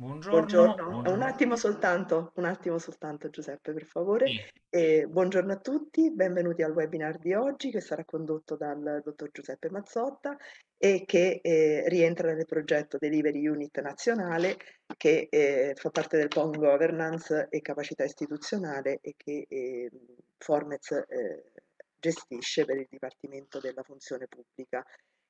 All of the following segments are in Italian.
Buongiorno. buongiorno. buongiorno. Un, attimo soltanto, un attimo soltanto, Giuseppe, per favore. Sì. buongiorno a tutti, benvenuti al webinar di oggi che sarà condotto dal dottor Giuseppe Mazzotta e che eh, rientra nel progetto Delivery Unit nazionale che eh, fa parte del PON Governance e Capacità Istituzionale e che ehm, eh, Formez gestisce per il Dipartimento della Funzione Pubblica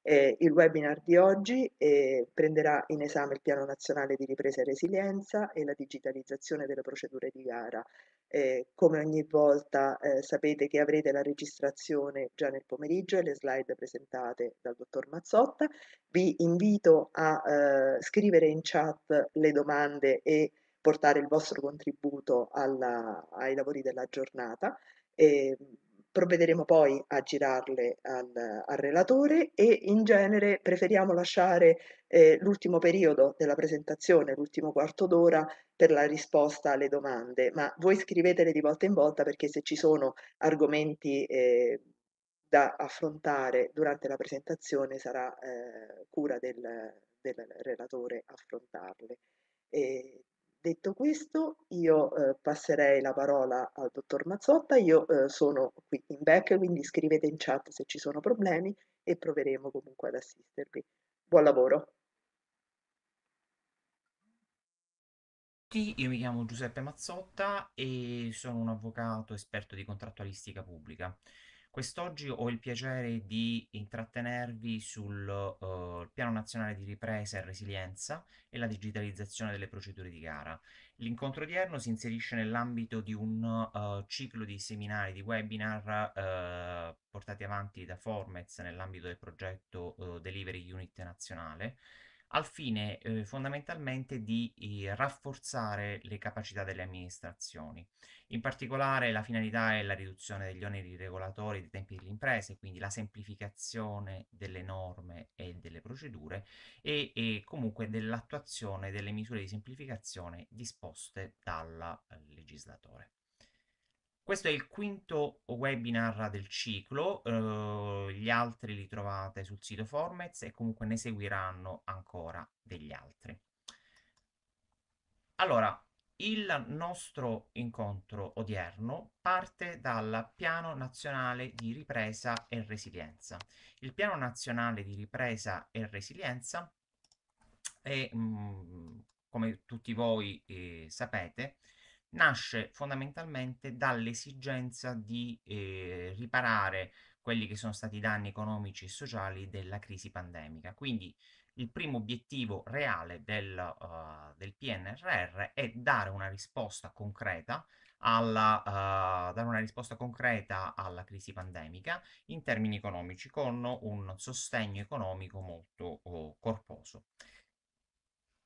eh, il webinar di oggi eh, prenderà in esame il Piano Nazionale di Ripresa e Resilienza e la digitalizzazione delle procedure di gara. Eh, come ogni volta eh, sapete che avrete la registrazione già nel pomeriggio e le slide presentate dal dottor Mazzotta. Vi invito a eh, scrivere in chat le domande e portare il vostro contributo alla, ai lavori della giornata provvederemo poi a girarle al, al relatore e in genere preferiamo lasciare eh, l'ultimo periodo della presentazione, l'ultimo quarto d'ora per la risposta alle domande, ma voi scrivetele di volta in volta perché se ci sono argomenti eh, da affrontare durante la presentazione sarà eh, cura del, del relatore affrontarle. E Detto questo, io eh, passerei la parola al dottor Mazzotta, io eh, sono qui in back, quindi scrivete in chat se ci sono problemi e proveremo comunque ad assistervi. Buon lavoro! Io mi chiamo Giuseppe Mazzotta e sono un avvocato esperto di contrattualistica pubblica. Quest'oggi ho il piacere di intrattenervi sul uh, Piano Nazionale di Ripresa e Resilienza e la digitalizzazione delle procedure di gara. L'incontro odierno si inserisce nell'ambito di un uh, ciclo di seminari, di webinar uh, portati avanti da Formez nell'ambito del progetto Delivery Unit Nazionale, al fine eh, fondamentalmente di eh, rafforzare le capacità delle amministrazioni. In particolare la finalità è la riduzione degli oneri regolatori dei tempi delle imprese, quindi la semplificazione delle norme e delle procedure e, e comunque dell'attuazione delle misure di semplificazione disposte dal eh, legislatore. Questo è il quinto webinar del ciclo, eh, gli altri li trovate sul sito Formez e comunque ne seguiranno ancora degli altri. Allora, il nostro incontro odierno parte dal Piano Nazionale di Ripresa e Resilienza. Il Piano Nazionale di Ripresa e Resilienza è, mh, mm, come tutti voi eh, sapete, nasce fondamentalmente dall'esigenza di eh, riparare quelli che sono stati i danni economici e sociali della crisi pandemica. Quindi il primo obiettivo reale del, uh, del PNRR è dare una risposta concreta alla, uh, dare una risposta concreta alla crisi pandemica in termini economici con un sostegno economico molto uh, corposo.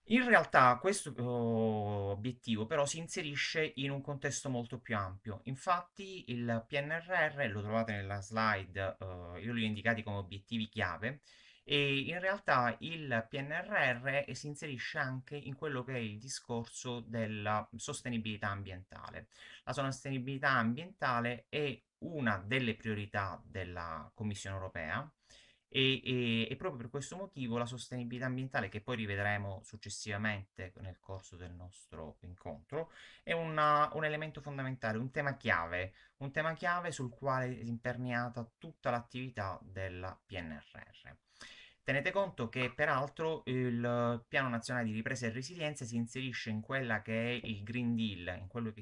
In realtà questo uhm, obiettivo però si inserisce in un contesto molto più ampio. Infatti il PNRR, lo trovate nella slide, uhm, io li ho indicati come obiettivi chiave, e in realtà il PNRR si inserisce anche in quello che è il discorso della sostenibilità ambientale. La sostenibilità ambientale è una delle priorità della Commissione europea e, e, e, proprio per questo motivo la sostenibilità ambientale, che poi rivedremo successivamente nel corso del nostro incontro, è una, un elemento fondamentale, un tema chiave, un tema chiave sul quale è imperniata tutta l'attività della PNRR. Tenete conto che peraltro il Piano Nazionale di Ripresa e Resilienza si inserisce in quella che è il Green Deal, in quello che,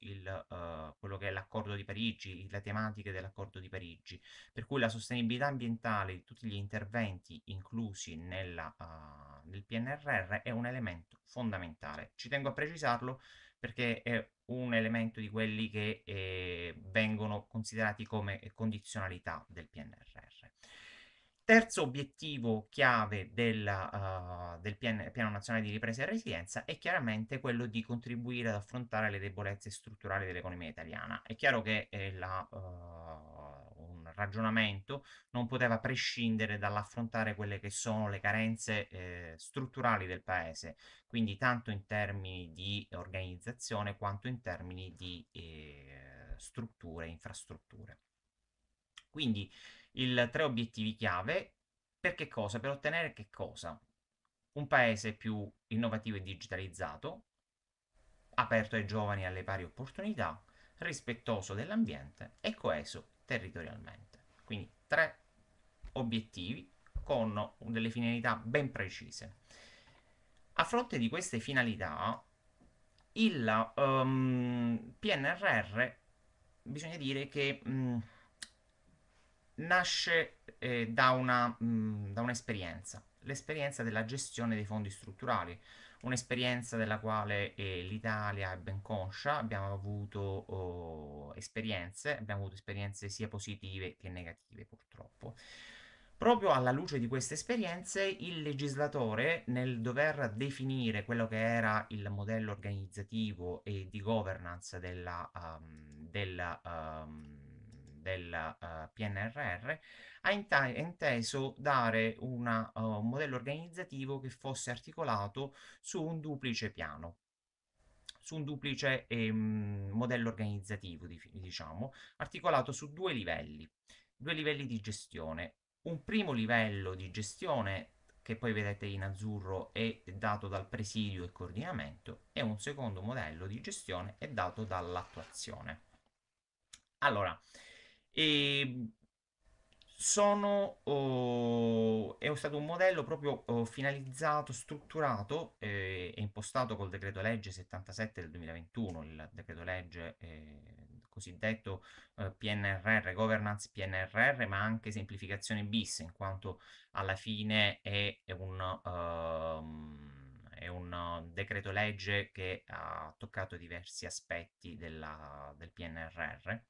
il, uh, quello che è l'accordo di Parigi, le tematiche dell'accordo di Parigi, per cui la sostenibilità ambientale di tutti gli interventi inclusi nella, uh, nel PNRR è un elemento fondamentale. Ci tengo a precisarlo perché è un elemento di quelli che eh, vengono considerati come condizionalità del PNRR. Terzo obiettivo chiave della, uh, del PN Piano Nazionale di Ripresa e Resilienza è chiaramente quello di contribuire ad affrontare le debolezze strutturali dell'economia italiana. È chiaro che eh, la, uh, un ragionamento non poteva prescindere dall'affrontare quelle che sono le carenze eh, strutturali del Paese, quindi tanto in termini di organizzazione quanto in termini di eh, strutture, infrastrutture. Quindi il tre obiettivi chiave per che cosa? Per ottenere che cosa? Un paese più innovativo e digitalizzato, aperto ai giovani e alle pari opportunità, rispettoso dell'ambiente e coeso territorialmente. Quindi tre obiettivi con delle finalità ben precise. A fronte di queste finalità, il um, ehm, PNRR bisogna dire che um, nasce eh, da, una, mh, mm, da un'esperienza, l'esperienza della gestione dei fondi strutturali, un'esperienza della quale eh, l'Italia è ben conscia, abbiamo avuto oh, esperienze, abbiamo avuto esperienze sia positive che negative purtroppo. Proprio alla luce di queste esperienze, il legislatore, nel dover definire quello che era il modello organizzativo e di governance della, um, ehm, della um, ehm, del uh, eh, PNRR, ha inteso dare una, uh, un modello organizzativo che fosse articolato su un duplice piano su un duplice ehm, modello organizzativo, diciamo, articolato su due livelli, due livelli di gestione. Un primo livello di gestione che poi vedete in azzurro è dato dal presidio e coordinamento e un secondo modello di gestione è dato dall'attuazione. Allora, e sono, oh, è stato un modello proprio oh, finalizzato, strutturato eh, e impostato col decreto legge 77 del 2021, il decreto legge eh, cosiddetto eh, PNRR, governance PNRR, ma anche semplificazione bis, in quanto alla fine è, è un... Um, è un decreto legge che ha toccato diversi aspetti della, del PNRR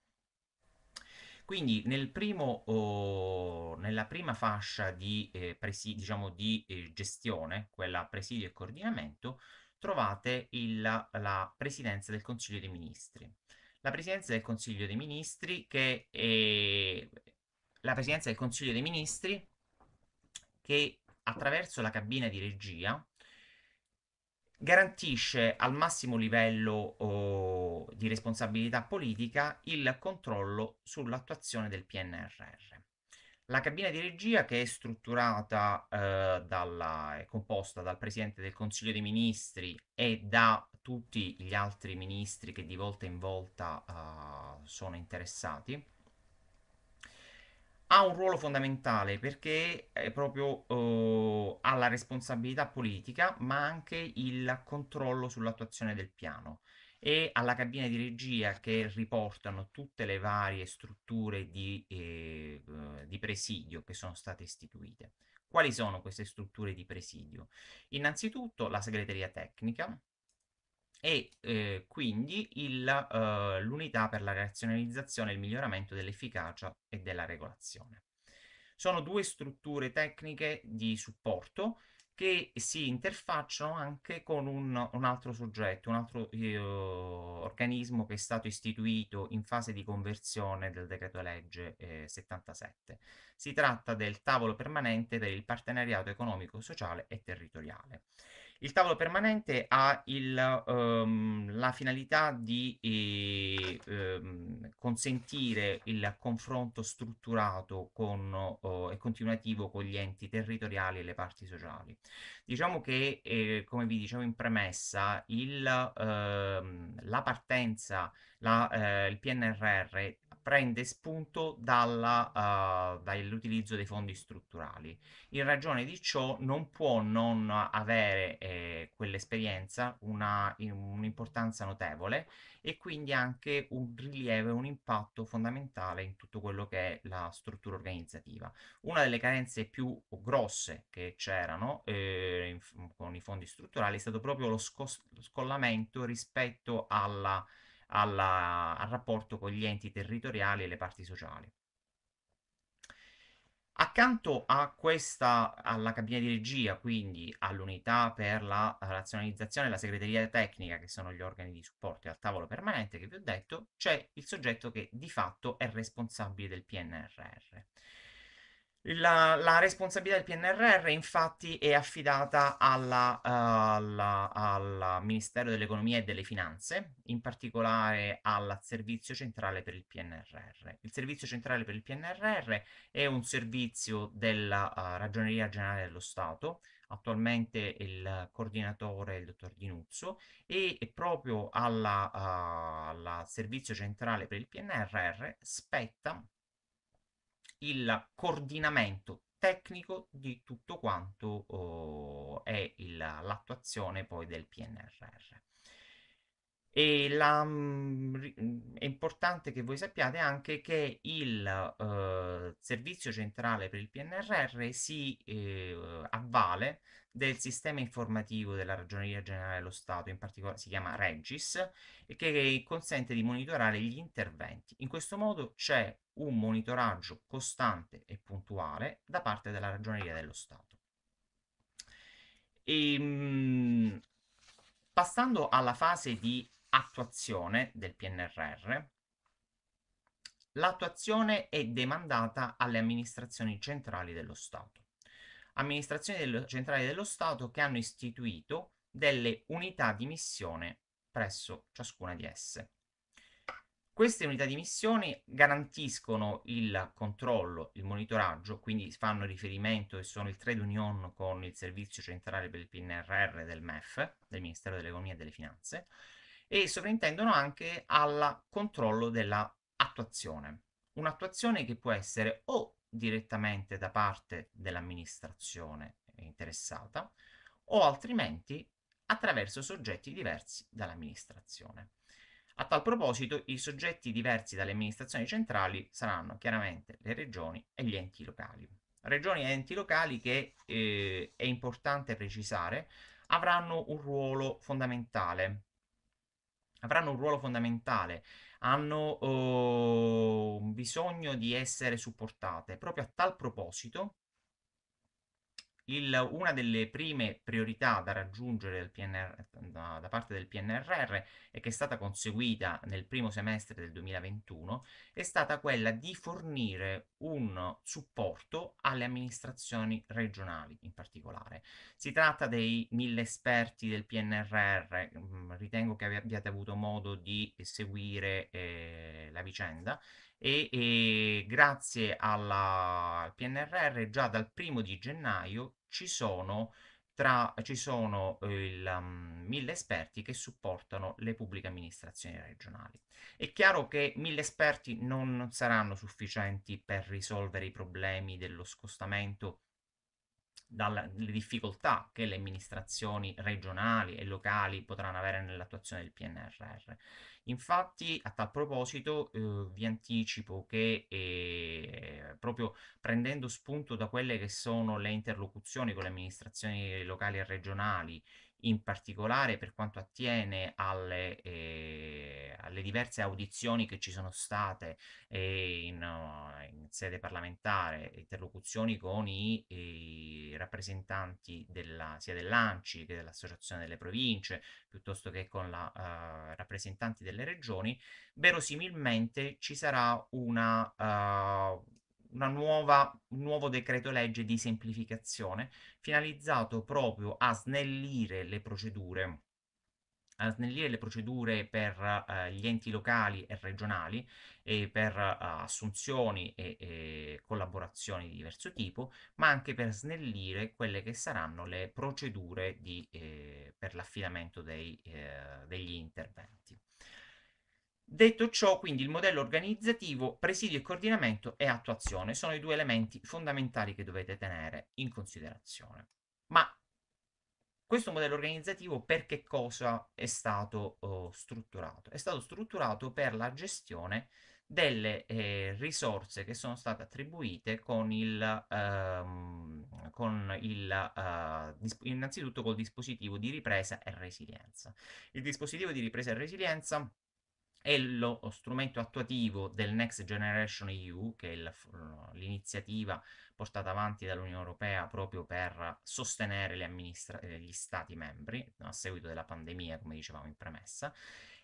quindi nel primo, oh, nella prima fascia di, eh, presi, diciamo di eh, gestione, quella presidio e coordinamento, trovate il, la presidenza del Consiglio dei Ministri. La presidenza del Consiglio dei Ministri che è la presidenza del Consiglio dei Ministri che attraverso la cabina di regia garantisce al massimo livello oh, di responsabilità politica il controllo sull'attuazione del PNRR. La cabina di regia che è strutturata eh, dalla, è composta dal Presidente del Consiglio dei Ministri e da tutti gli altri ministri che di volta in volta eh, sono interessati ha un ruolo fondamentale perché è proprio eh, ha la responsabilità politica, ma anche il controllo sull'attuazione del piano e alla cabina di regia che riportano tutte le varie strutture di, eh, eh di presidio che sono state istituite. Quali sono queste strutture di presidio? Innanzitutto la segreteria tecnica, e eh, quindi eh, l'unità uh, per la razionalizzazione e il miglioramento dell'efficacia e della regolazione. Sono due strutture tecniche di supporto che si interfacciano anche con un, un altro soggetto, un altro eh, organismo che è stato istituito in fase di conversione del decreto legge eh, 77. Si tratta del tavolo permanente per il partenariato economico, sociale e territoriale. Il tavolo permanente ha il, um, la finalità di eh, eh, consentire il confronto strutturato con, oh, e continuativo con gli enti territoriali e le parti sociali. Diciamo che, eh, come vi dicevo in premessa, il, ehm, la partenza, la, eh, il PNRR prende spunto dalla, uh, dall'utilizzo dei fondi strutturali. In ragione di ciò non può non avere eh, quell'esperienza una, un'importanza notevole e quindi anche un rilievo e un impatto fondamentale in tutto quello che è la struttura organizzativa. Una delle carenze più grosse che c'erano eh, in, con i fondi strutturali è stato proprio lo, scos- lo scollamento rispetto alla alla, al rapporto con gli enti territoriali e le parti sociali. Accanto a questa, alla cabina di regia, quindi all'unità per la razionalizzazione e la segreteria tecnica, che sono gli organi di supporto e al tavolo permanente che vi ho detto, c'è il soggetto che di fatto è responsabile del PNRR. La, la, responsabilità del PNRR infatti è affidata alla, uh, alla, al Ministero dell'Economia e delle Finanze, in particolare al Servizio Centrale per il PNRR. Il Servizio Centrale per il PNRR è un servizio della uh, Ragioneria Generale dello Stato, attualmente il coordinatore è il dottor Dinuzzo e proprio al uh, eh, Servizio Centrale per il PNRR spetta il coordinamento tecnico di tutto quanto oh, è l'attuazione poi del PNRR. E la, mm, mm, è importante che voi sappiate anche che il eh, servizio centrale per il PNRR si eh, avvale del sistema informativo della Ragioneria Generale dello Stato, in particolare si chiama Regis, e che consente di monitorare gli interventi. In questo modo c'è un monitoraggio costante e puntuale da parte della Ragioneria dello Stato. E, ehm, passando alla fase di attuazione del PNRR, l'attuazione è demandata alle amministrazioni centrali dello Stato. Amministrazioni dello, centrali dello Stato che hanno istituito delle unità di missione presso ciascuna di esse queste unità di missione garantiscono il controllo, il monitoraggio, quindi fanno riferimento e sono il trade union con il Servizio Centrale per il PNRR del MEF, del Ministero dell'Economia e delle Finanze, e sovrintendono anche al controllo dell'attuazione. Un'attuazione che può essere o direttamente da parte dell'amministrazione interessata o altrimenti attraverso soggetti diversi dall'amministrazione. A tal proposito, i soggetti diversi dalle amministrazioni centrali saranno chiaramente le regioni e gli enti locali. Regioni e enti locali che eh, è importante precisare avranno un ruolo fondamentale. Avranno un ruolo fondamentale, hanno eh, bisogno di essere supportate. Proprio a tal proposito, il, una delle prime priorità da raggiungere PNR, da, da, parte del PNRR e che è stata conseguita nel primo semestre del 2021 è stata quella di fornire un supporto alle amministrazioni regionali in particolare. Si tratta dei mille esperti del PNRR, mm, ritengo che abbiate avuto modo di seguire eh, la vicenda e, e grazie alla, al PNRR già dal primo di gennaio ci sono, tra, ci sono eh, il, um, mille esperti che supportano le pubbliche amministrazioni regionali. È chiaro che mille esperti non saranno sufficienti per risolvere i problemi dello scostamento dalle difficoltà che le amministrazioni regionali e locali potranno avere nell'attuazione del PNRR. Infatti, a tal proposito, eh, vi anticipo che eh, proprio prendendo spunto da quelle che sono le interlocuzioni con le amministrazioni locali e regionali in particolare per quanto attiene alle, eh, alle diverse audizioni che ci sono state eh, in, eh, in, sede parlamentare, interlocuzioni con i, eh, i rappresentanti della, sia dell'ANCI che dell'Associazione delle Province, piuttosto che con la, uh, rappresentanti delle regioni, verosimilmente ci sarà una... Uh, una nuova, un nuovo decreto legge di semplificazione finalizzato proprio a snellire le procedure a snellire le procedure per uh, gli enti locali e regionali e per uh, assunzioni e, e, collaborazioni di diverso tipo, ma anche per snellire quelle che saranno le procedure di, eh, per l'affidamento eh, degli interventi. Detto ciò, quindi il modello organizzativo, presidio e coordinamento e attuazione sono i due elementi fondamentali che dovete tenere in considerazione. Ma questo modello organizzativo per che cosa è stato oh, strutturato? È stato strutturato per la gestione delle eh, risorse che sono state attribuite con il, ehm, con il eh, innanzitutto col dispositivo di ripresa e resilienza. Il dispositivo di ripresa e resilienza è lo strumento attuativo del Next Generation EU, che è l'iniziativa portata avanti dall'Unione Europea proprio per sostenere eh, gli Stati membri a seguito della pandemia, come dicevamo in premessa,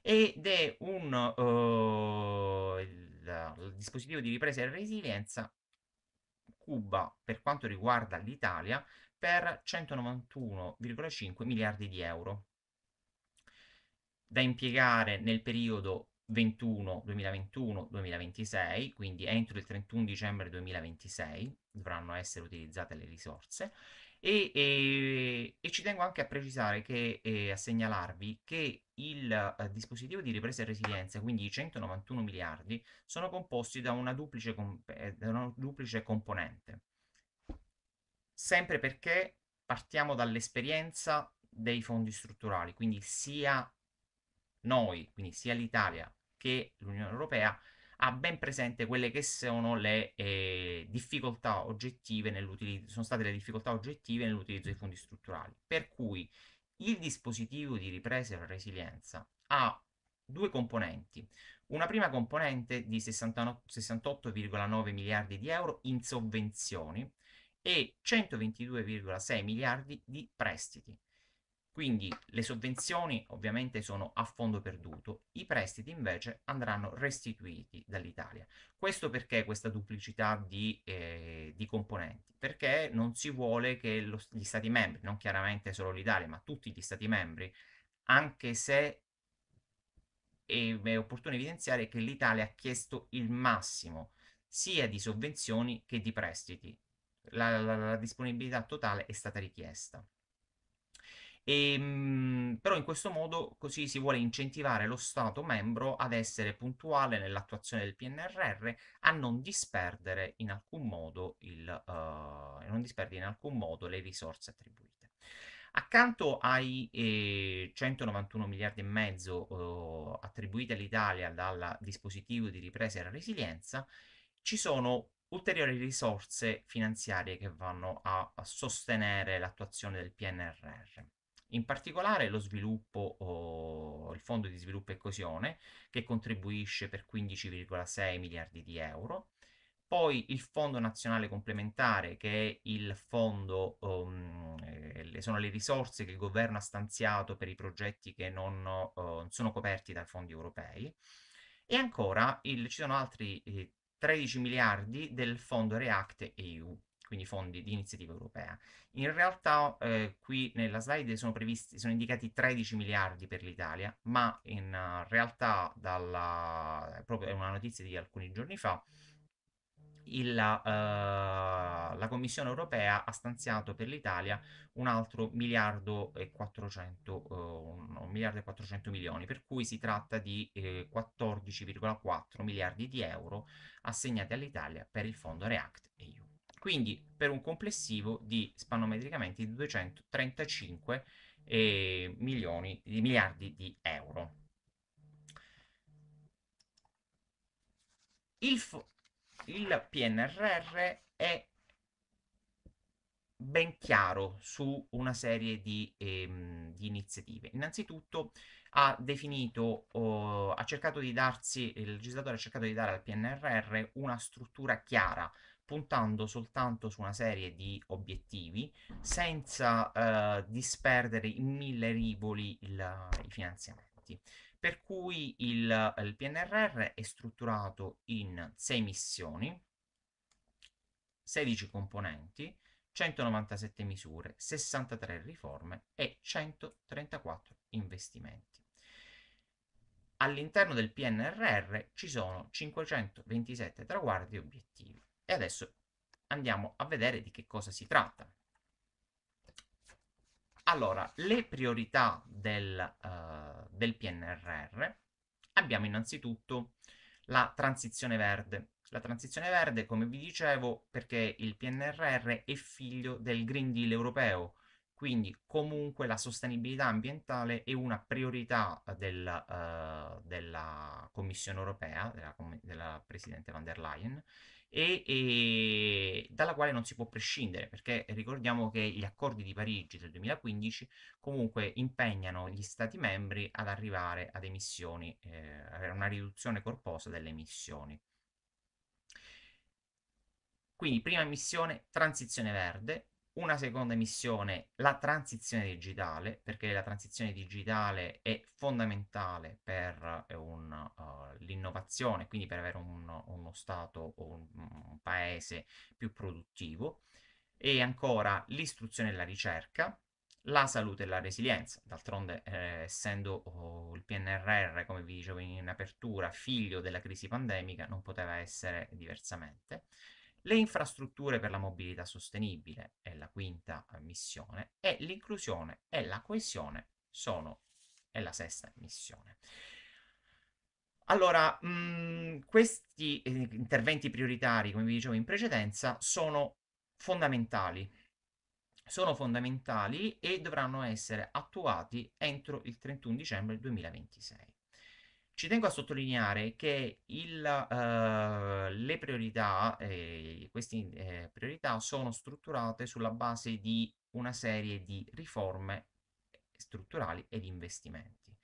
ed è un uh, il, il dispositivo di ripresa e resilienza Cuba, per quanto riguarda l'Italia, per 191,5 miliardi di euro da impiegare nel periodo 2021, 2021, 2026, quindi entro il 31 dicembre 2026 dovranno essere utilizzate le risorse. E, e, e ci tengo anche a precisare che, eh, a segnalarvi che il eh, dispositivo di ripresa e resilienza, quindi i 191 miliardi, sono composti da una duplice, comp- eh, da una duplice componente. Sempre perché partiamo dall'esperienza dei fondi strutturali, quindi sia noi, quindi sia l'Italia che l'Unione Europea ha ben presente quelle che sono le eh, difficoltà oggettive nell'utilizzo, sono state le difficoltà oggettive nell'utilizzo dei fondi strutturali. Per cui il dispositivo di ripresa e resilienza ha due componenti. Una prima componente di 68,9 miliardi di euro in sovvenzioni e 122,6 miliardi di prestiti. Quindi le sovvenzioni ovviamente sono a fondo perduto, i prestiti invece andranno restituiti dall'Italia. Questo perché questa duplicità di, eh, di componenti? Perché non si vuole che lo, gli Stati membri, non chiaramente solo l'Italia, ma tutti gli Stati membri, anche se è opportuno evidenziare che l'Italia ha chiesto il massimo sia di sovvenzioni che di prestiti. La, la, la disponibilità totale è stata richiesta. E, ehm, però in questo modo così si vuole incentivare lo Stato membro ad essere puntuale nell'attuazione del PNRR, a non disperdere in alcun modo, il, uh, non disperdere in alcun modo le risorse attribuite. Accanto ai eh, 191 miliardi e mezzo eh, attribuiti all'Italia dal dispositivo di ripresa e resilienza, ci sono ulteriori risorse finanziarie che vanno a, a sostenere l'attuazione del PNRR in particolare lo sviluppo o oh, il Fondo di sviluppo e coesione che contribuisce per 15,6 miliardi di euro, poi il Fondo Nazionale Complementare, che è il fondo, um, eh, sono le risorse che il governo ha stanziato per i progetti che non uh, sono coperti dai fondi europei, e ancora il, ci sono altri eh, 13 miliardi del Fondo React EU quindi fondi di iniziativa europea. In realtà eh, qui nella slide sono, previsti, sono indicati 13 miliardi per l'Italia, ma in realtà dalla, proprio è una notizia di alcuni giorni fa, il, uh, la Commissione europea ha stanziato per l'Italia un altro miliardo e 400, eh, uh, un miliardo e 400 milioni, per cui si tratta di eh, 14,4 miliardi di euro assegnati all'Italia per il fondo React EU quindi per un complessivo di spannometricamente di 235 eh, milioni, di miliardi di euro. Il, il PNRR è ben chiaro su una serie di, ehm, di iniziative. Innanzitutto ha definito, oh, ha cercato di darsi, il legislatore ha cercato di dare al PNRR una struttura chiara, puntando soltanto su una serie di obiettivi senza eh, disperdere in mille rivoli il, i finanziamenti. Per cui il, il PNRR è strutturato in 6 missioni, 16 componenti, 197 misure, 63 riforme e 134 investimenti. All'interno del PNRR ci sono 527 traguardi e obiettivi. E adesso andiamo a vedere di che cosa si tratta. Allora, le priorità del, uh, del PNRR abbiamo innanzitutto la transizione verde. La transizione verde, come vi dicevo, perché il PNRR è figlio del Green Deal europeo, quindi comunque la sostenibilità ambientale è una priorità del, uh, della Commissione europea, della, della Presidente van der Leyen, e, e, dalla quale non si può prescindere, perché ricordiamo che gli accordi di Parigi del 2015 comunque impegnano gli Stati membri ad arrivare ad emissioni, eh, a una riduzione corposa delle emissioni. Quindi prima missione, transizione verde, una seconda missione, la transizione digitale, perché la transizione digitale è fondamentale per uh, l'innovazione, quindi per avere un, uno Stato o un, un, paese più produttivo, e ancora l'istruzione e la ricerca, la salute e la resilienza. D'altronde, eh, essendo oh, il PNRR, come vi dicevo in apertura, figlio della crisi pandemica, non poteva essere diversamente le infrastrutture per la mobilità sostenibile è la quinta eh, missione e l'inclusione e la coesione sono è la sesta missione. Allora, mh, mm, questi eh, interventi prioritari, come vi dicevo in precedenza, sono fondamentali. Sono fondamentali e dovranno essere attuati entro il 31 dicembre 2026. Ci tengo a sottolineare che il, eh, le priorità, eh, queste eh, priorità sono strutturate sulla base di una serie di riforme strutturali ed investimenti.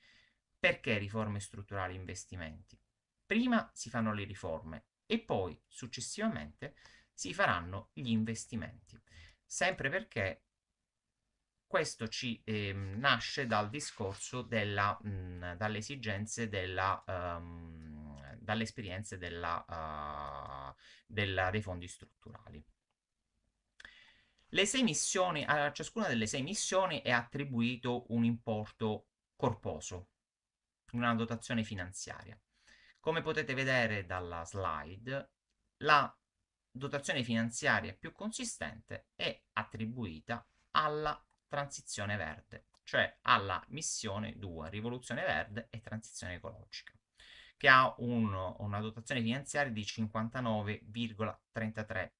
Perché riforme strutturali e investimenti? Prima si fanno le riforme e poi successivamente si faranno gli investimenti, sempre perché questo ci eh, nasce dal discorso della, mh, mhmm, dalle esigenze della, um, dalle esperienze della, uh, della, dei fondi strutturali. Le sei Missioni, a ciascuna delle sei missioni è attribuito un importo corposo, una dotazione finanziaria. Come potete vedere dalla slide, la dotazione finanziaria più consistente è attribuita alla transizione verde, cioè alla missione 2, rivoluzione verde e transizione ecologica, che ha un, una dotazione finanziaria di 59,33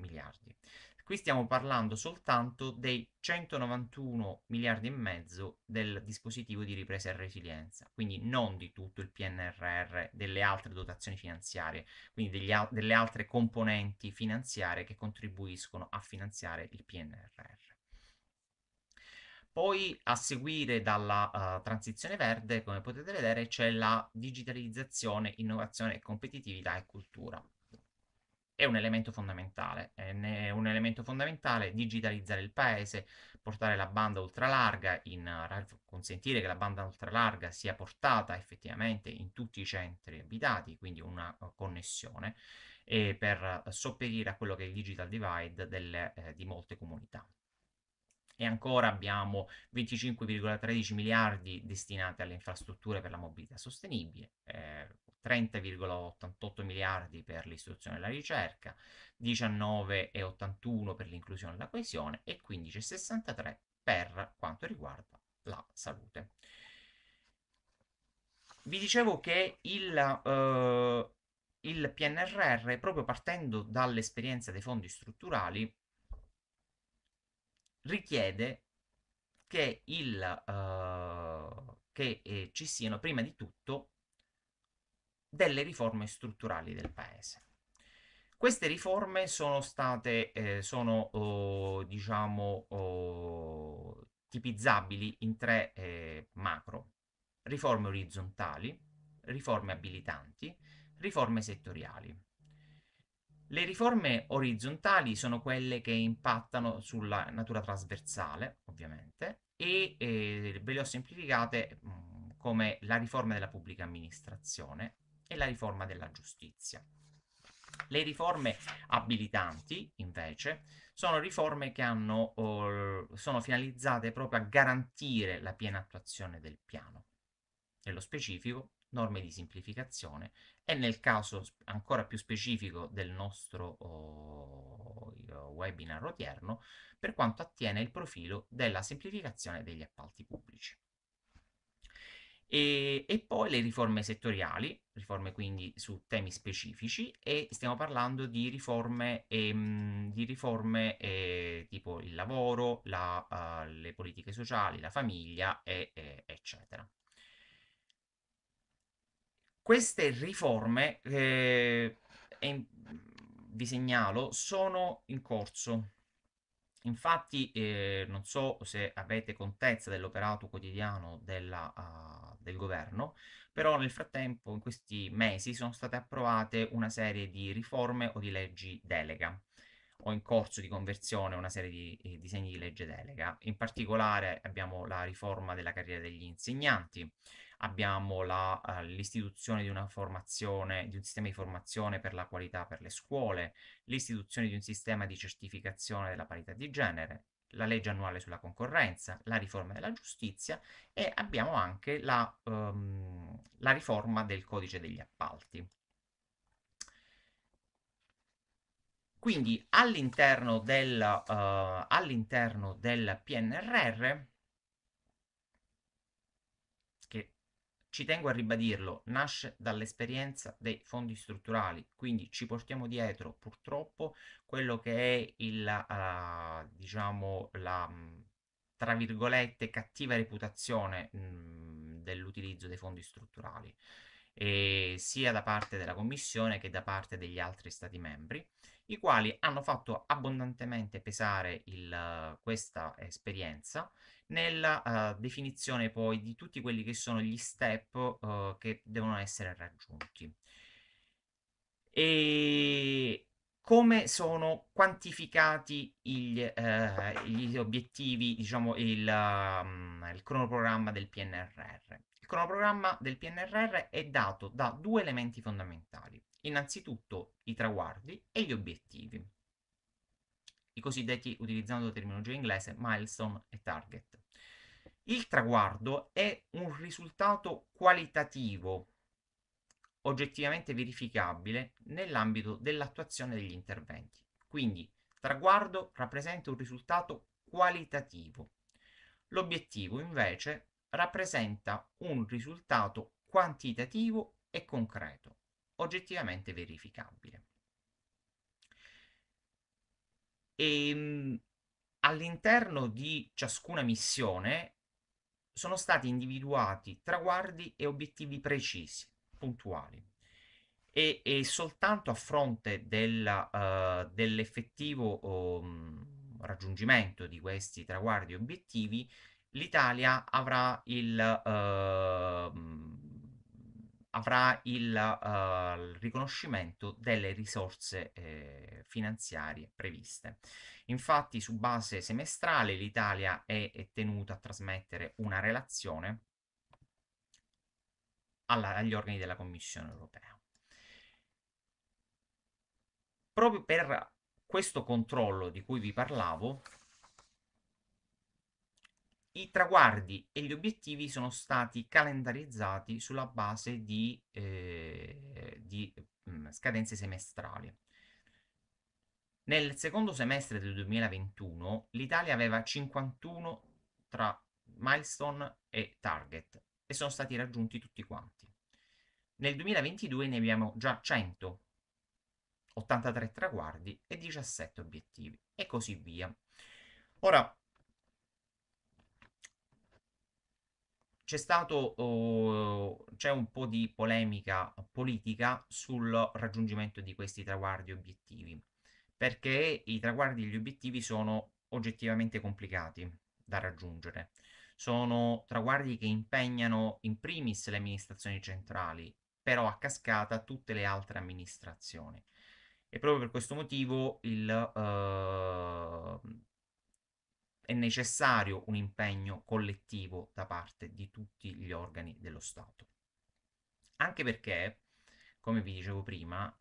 miliardi. Qui stiamo parlando soltanto dei 191 miliardi e mezzo del dispositivo di ripresa e resilienza, quindi non di tutto il PNRR, delle altre dotazioni finanziarie, quindi al- delle altre componenti finanziarie che contribuiscono a finanziare il PNRR. Poi a seguire dalla uh, transizione verde, come potete vedere, c'è la digitalizzazione, innovazione, competitività e cultura. È un elemento fondamentale, è un elemento fondamentale digitalizzare il paese, portare la banda ultralarga, in, consentire che la banda ultralarga sia portata effettivamente in tutti i centri abitati, quindi una uh, connessione, per eh, sopperire a quello che è il digital divide delle, eh, di molte comunità e ancora abbiamo 25,13 miliardi destinati alle infrastrutture per la mobilità sostenibile, eh, 30,88 miliardi per l'istruzione e la ricerca, 19,81 per l'inclusione e la coesione e 15,63 per quanto riguarda la salute. Vi dicevo che il, eh, il PNRR, proprio partendo dall'esperienza dei fondi strutturali, richiede che, il, uh, che eh, ci siano prima di tutto delle riforme strutturali del paese. Queste riforme sono state, eh, sono oh, diciamo oh, tipizzabili in tre eh, macro, riforme orizzontali, riforme abilitanti, riforme settoriali. Le riforme orizzontali sono quelle che impattano sulla natura trasversale, ovviamente, e eh, ve le ho semplificate mh, mm, come la riforma della pubblica amministrazione e la riforma della giustizia. Le riforme abilitanti, invece, sono riforme che hanno, o, sono finalizzate proprio a garantire la piena attuazione del piano. Nello specifico, norme di semplificazione e nel caso ancora più specifico del nostro oh, oh, webinar odierno per quanto attiene il profilo della semplificazione degli appalti pubblici. E, e, poi le riforme settoriali, riforme quindi su temi specifici e stiamo parlando di riforme, ehm, di riforme eh, tipo il lavoro, la, uh, le politiche sociali, la famiglia, e, e, eccetera. Queste riforme, eh, in, vi segnalo, sono in corso. Infatti, eh, non so se avete contezza dell'operato quotidiano della, uh, del governo, però nel frattempo, in questi mesi, sono state approvate una serie di riforme o di leggi delega o in corso di conversione una serie di eh, disegni di legge delega. In particolare abbiamo la riforma della carriera degli insegnanti, abbiamo la, uh, l'istituzione di una formazione, di un sistema di formazione per la qualità per le scuole, l'istituzione di un sistema di certificazione della parità di genere, la legge annuale sulla concorrenza, la riforma della giustizia e abbiamo anche la, um, la riforma del codice degli appalti. Quindi all'interno del, uh, all'interno del PNRR ci tengo a ribadirlo, nasce dall'esperienza dei fondi strutturali, quindi ci portiamo dietro purtroppo quello che è il, uh, diciamo, la mm, tra virgolette cattiva reputazione mh, mm, dell'utilizzo dei fondi strutturali eh, sia da parte della Commissione che da parte degli altri Stati membri, i quali hanno fatto abbondantemente pesare il, questa esperienza nella uh, eh, definizione poi di tutti quelli che sono gli step uh, che devono essere raggiunti. E come sono quantificati gli, eh, gli obiettivi, diciamo il, um, il cronoprogramma del PNRR cronoprogramma del PNRR è dato da due elementi fondamentali. Innanzitutto i traguardi e gli obiettivi, i cosiddetti, utilizzando la terminologia inglese, milestone e target. Il traguardo è un risultato qualitativo oggettivamente verificabile nell'ambito dell'attuazione degli interventi. Quindi traguardo rappresenta un risultato qualitativo. L'obiettivo invece rappresenta un risultato quantitativo e concreto, oggettivamente verificabile. E, ehm, all'interno di ciascuna missione sono stati individuati traguardi e obiettivi precisi, puntuali. E, e soltanto a fronte della, uh, dell'effettivo um, raggiungimento di questi traguardi e obiettivi l'Italia avrà il, eh, avrà il, eh, il riconoscimento delle risorse eh, finanziarie previste. Infatti su base semestrale l'Italia è, è tenuta a trasmettere una relazione alla, agli organi della Commissione europea. Proprio per questo controllo di cui vi parlavo, i traguardi e gli obiettivi sono stati calendarizzati sulla base di, eh, di mh, mm, scadenze semestrali. Nel secondo semestre del 2021 l'Italia aveva 51 tra milestone e target e sono stati raggiunti tutti quanti. Nel 2022 ne abbiamo già 100, 83 traguardi e 17 obiettivi e così via. Ora, c'è stato oh, c'è un po' di polemica politica sul raggiungimento di questi traguardi obiettivi, perché i traguardi e gli obiettivi sono oggettivamente complicati da raggiungere. Sono traguardi che impegnano in primis le amministrazioni centrali, però a cascata tutte le altre amministrazioni. E proprio per questo motivo il, eh, è necessario un impegno collettivo da parte di tutti gli organi dello Stato. Anche perché, come vi dicevo prima,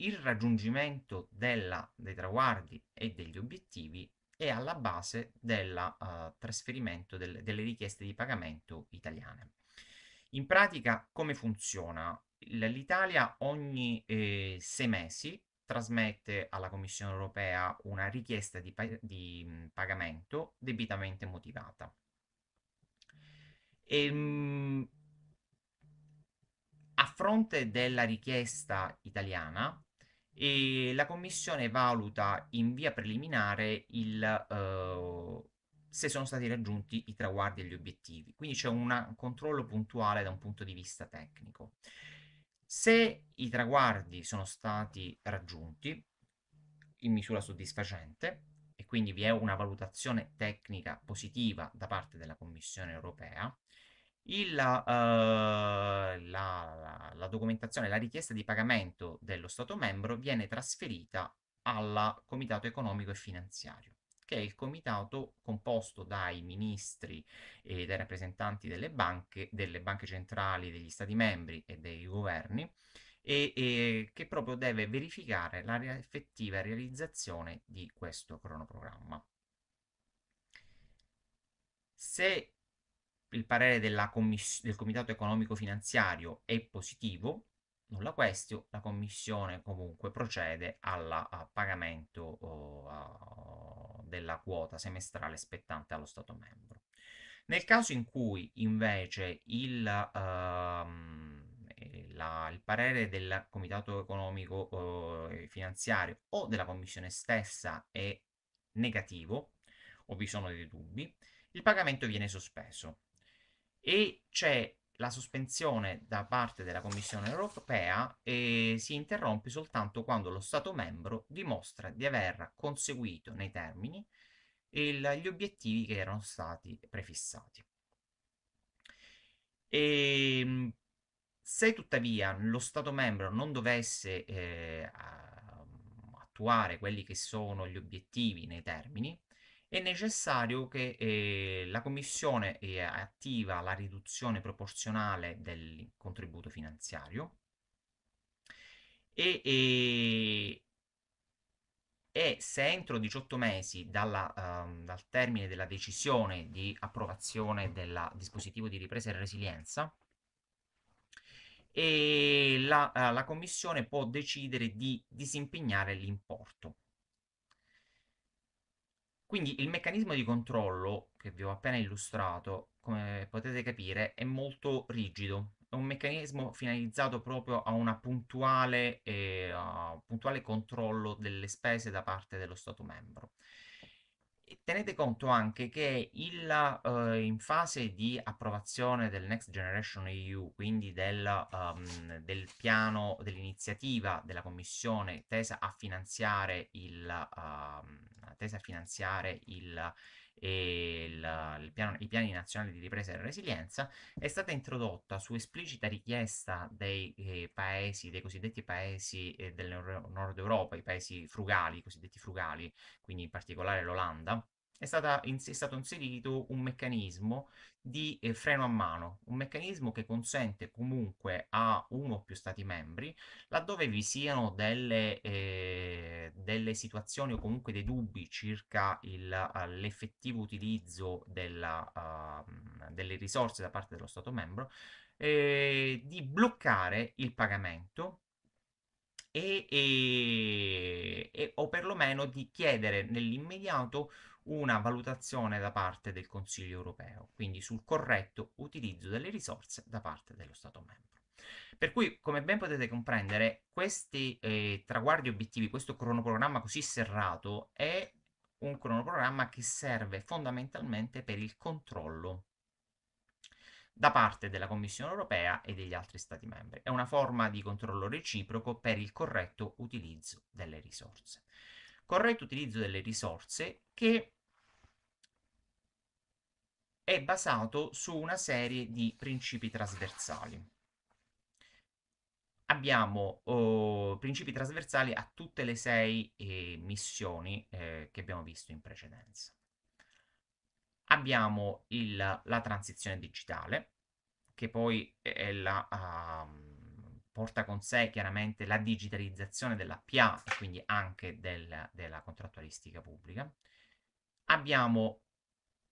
il raggiungimento della, dei traguardi e degli obiettivi è alla base del uh, eh, trasferimento del, delle richieste di pagamento italiane. In pratica come funziona? L'Italia ogni eh, sei mesi trasmette alla Commissione europea una richiesta di, pa- di mm, pagamento debitamente motivata. E, ehm, a fronte della richiesta italiana, eh, la Commissione valuta in via preliminare il, eh, se sono stati raggiunti i traguardi e gli obiettivi. Quindi c'è un controllo puntuale da un punto di vista tecnico. Se i traguardi sono stati raggiunti in misura soddisfacente e quindi vi è una valutazione tecnica positiva da parte della Commissione europea, il, uh, eh, la, la, la, documentazione, la richiesta di pagamento dello Stato membro viene trasferita al Comitato economico e finanziario che è il comitato composto dai ministri e dai rappresentanti delle banche, delle banche centrali degli stati membri e dei governi, e, e che proprio deve verificare la re effettiva realizzazione di questo cronoprogramma. Se il parere del Comitato Economico Finanziario è positivo, nulla questo, la commissione comunque procede al pagamento oh, della quota semestrale spettante allo Stato membro. Nel caso in cui invece il, uh, la, il parere del Comitato economico e uh, finanziario o della Commissione stessa è negativo o vi sono dei dubbi, il pagamento viene sospeso e c'è la sospensione da parte della Commissione europea eh, si interrompe soltanto quando lo Stato membro dimostra di aver conseguito nei termini il, gli obiettivi che erano stati prefissati. E, ehm, se tuttavia lo Stato membro non dovesse eh, attuare quelli che sono gli obiettivi nei termini, è necessario che eh, la Commissione ehm, attiva la riduzione proporzionale del contributo finanziario e, e, ehm, e se entro 18 mesi dalla, um, dal termine della decisione di approvazione del dispositivo di ripresa e resilienza, e ehm, la, la Commissione può decidere di disimpegnare l'importo. Quindi il meccanismo di controllo che vi ho appena illustrato, come potete capire, è molto rigido. È un meccanismo finalizzato proprio a un puntuale, eh, puntuale controllo delle spese da parte dello Stato membro. Tenete conto anche che il, uh, in fase di approvazione del Next Generation EU, quindi del, um, del piano, dell'iniziativa della Commissione tesa a finanziare il, uh, tesa a finanziare il il, piano, i piani nazionali di ripresa e resilienza, è stata introdotta su esplicita richiesta dei eh, paesi, dei cosiddetti paesi eh, del nord Europa, i paesi frugali, i cosiddetti frugali, quindi in particolare l'Olanda, è, stata, è, stato inserito un meccanismo di eh, freno a mano, un meccanismo che consente comunque a uno o più stati membri, laddove vi siano delle, eh, delle situazioni o comunque dei dubbi circa l'effettivo utilizzo della, uh, delle risorse da parte dello Stato membro, eh, di bloccare il pagamento e, e, o perlomeno di chiedere nell'immediato una valutazione da parte del Consiglio europeo, quindi sul corretto utilizzo delle risorse da parte dello Stato membro. Per cui, come ben potete comprendere, questi eh, traguardi obiettivi, questo cronoprogramma così serrato è un cronoprogramma che serve fondamentalmente per il controllo da parte della Commissione europea e degli altri Stati membri. È una forma di controllo reciproco per il corretto utilizzo delle risorse. Corretto utilizzo delle risorse che è basato su una serie di principi trasversali. Abbiamo oh, principi trasversali a tutte le sei eh, missioni eh, che abbiamo visto in precedenza. Abbiamo il, la transizione digitale, che poi la, uh, porta con sé chiaramente la digitalizzazione della PA e quindi anche del, della contrattualistica pubblica. Abbiamo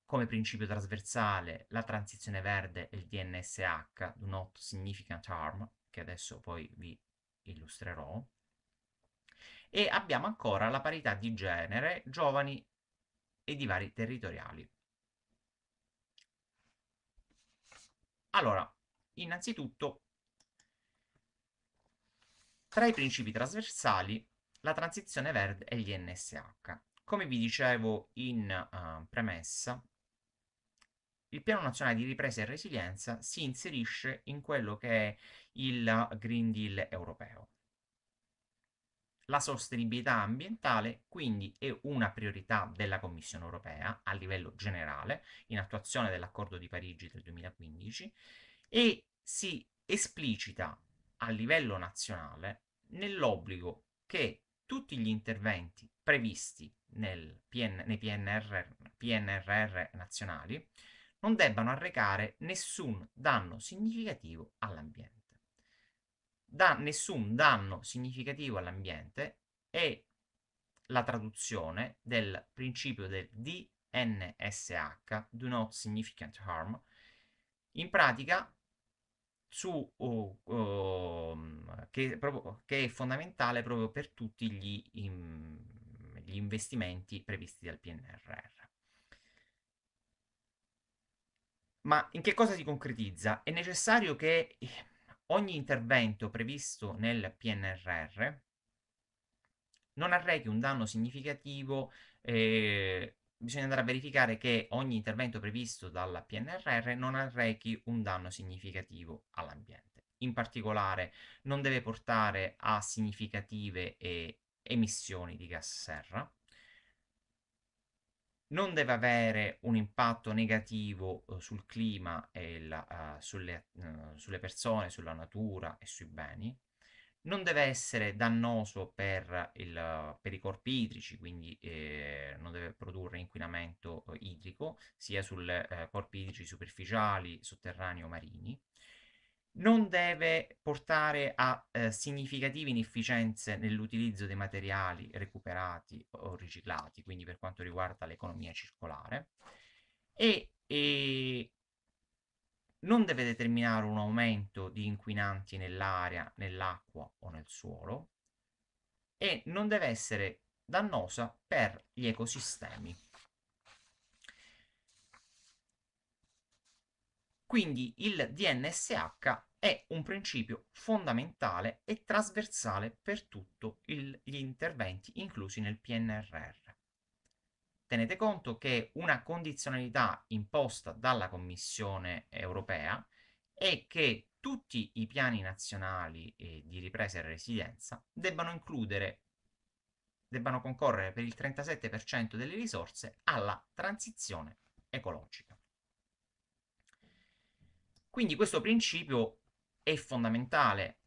come principio trasversale, la transizione verde e il DNSH, Do Not Significant Harm, che adesso poi vi illustrerò. E abbiamo ancora la parità di genere, giovani e divari territoriali. Allora, innanzitutto, tra i principi trasversali, la transizione verde e gli NSH. Come vi dicevo in uh, premessa, il Piano Nazionale di Ripresa e Resilienza si inserisce in quello che è il Green Deal europeo. La sostenibilità ambientale quindi è una priorità della Commissione europea a livello generale, in attuazione dell'accordo di Parigi del 2015, e si esplicita a livello nazionale nell'obbligo che tutti gli interventi previsti PN, nei PNR, PNRR nazionali non debbano arrecare nessun danno significativo all'ambiente. Da nessun danno significativo all'ambiente è la traduzione del principio del DNSH, Do Not Significant Harm, in pratica su, uh, uh, che, proprio, che, è fondamentale proprio per tutti gli, in, gli investimenti previsti dal PNRR. Ma in che cosa si concretizza? È necessario che eh, ogni intervento previsto nel PNRR non arrechi un danno significativo, eh, bisogna andare a verificare che ogni intervento previsto dalla PNRR non arrechi un danno significativo all'ambiente. In particolare non deve portare a significative eh, emissioni di gas serra, non deve avere un impatto negativo uhm, sul clima e la, eh, sulle, uhm, sulle persone, sulla natura e sui beni, non deve essere dannoso per, il, per i corpi idrici, quindi eh, non deve produrre inquinamento idrico, sia sui eh, corpi idrici superficiali, sotterranei o marini, non deve portare a eh, significative inefficienze nell'utilizzo dei materiali recuperati o riciclati, quindi per quanto riguarda l'economia circolare, e, e non deve determinare un aumento di inquinanti nell'aria, nell'acqua o nel suolo, e non deve essere dannosa per gli ecosistemi. Quindi il DNSH è un principio fondamentale e trasversale per tutti gli interventi inclusi nel PNRR. Tenete conto che una condizionalità imposta dalla Commissione europea è che tutti i piani nazionali eh, di ripresa e resilienza debbano includere, debbano concorrere per il 37% delle risorse alla transizione ecologica. Quindi questo principio è fondamentale,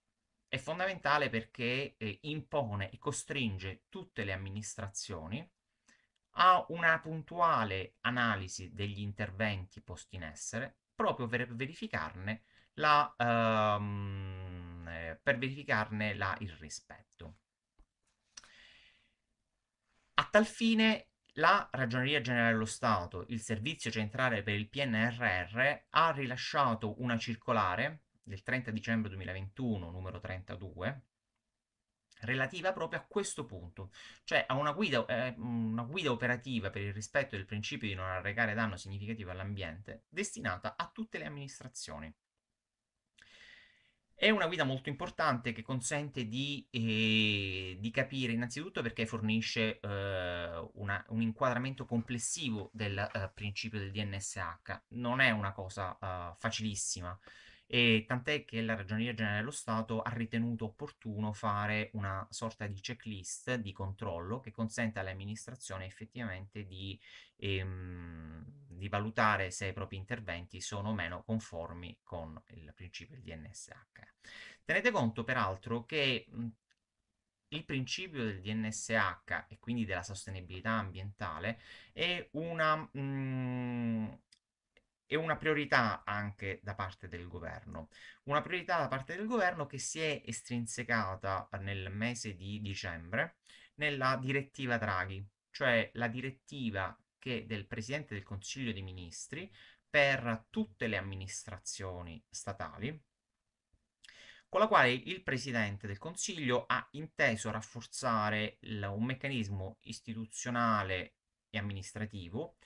è fondamentale perché eh, impone e costringe tutte le amministrazioni a una puntuale analisi degli interventi posti in essere proprio per verificarne, la, ehm, eh, per verificarne la, il rispetto. A tal fine la Ragioneria Generale dello Stato, il Servizio Centrale per il PNRR, ha rilasciato una circolare del 30 dicembre 2021, numero 32, relativa proprio a questo punto, cioè a una guida, eh, una guida, operativa per il rispetto del principio di non arrecare danno significativo all'ambiente, destinata a tutte le amministrazioni. È una guida molto importante che consente di, eh, di capire innanzitutto perché fornisce eh, una, un inquadramento complessivo del eh, principio del DNSH. Non è una cosa eh, facilissima. E tant'è che la Ragioneria Generale dello Stato ha ritenuto opportuno fare una sorta di checklist di controllo che consente all'amministrazione effettivamente di, ehm, di valutare se i propri interventi sono o meno conformi con il principio del DNSH. Tenete conto peraltro che mhmm, il principio del DNSH e quindi della sostenibilità ambientale è una... Mh, mhmm, e una priorità anche da parte del governo. Una priorità da parte del governo che si è estrinsecata nel mese di dicembre nella direttiva Draghi, cioè la direttiva che del Presidente del Consiglio dei Ministri per tutte le amministrazioni statali, con la quale il Presidente del Consiglio ha inteso rafforzare un meccanismo istituzionale e amministrativo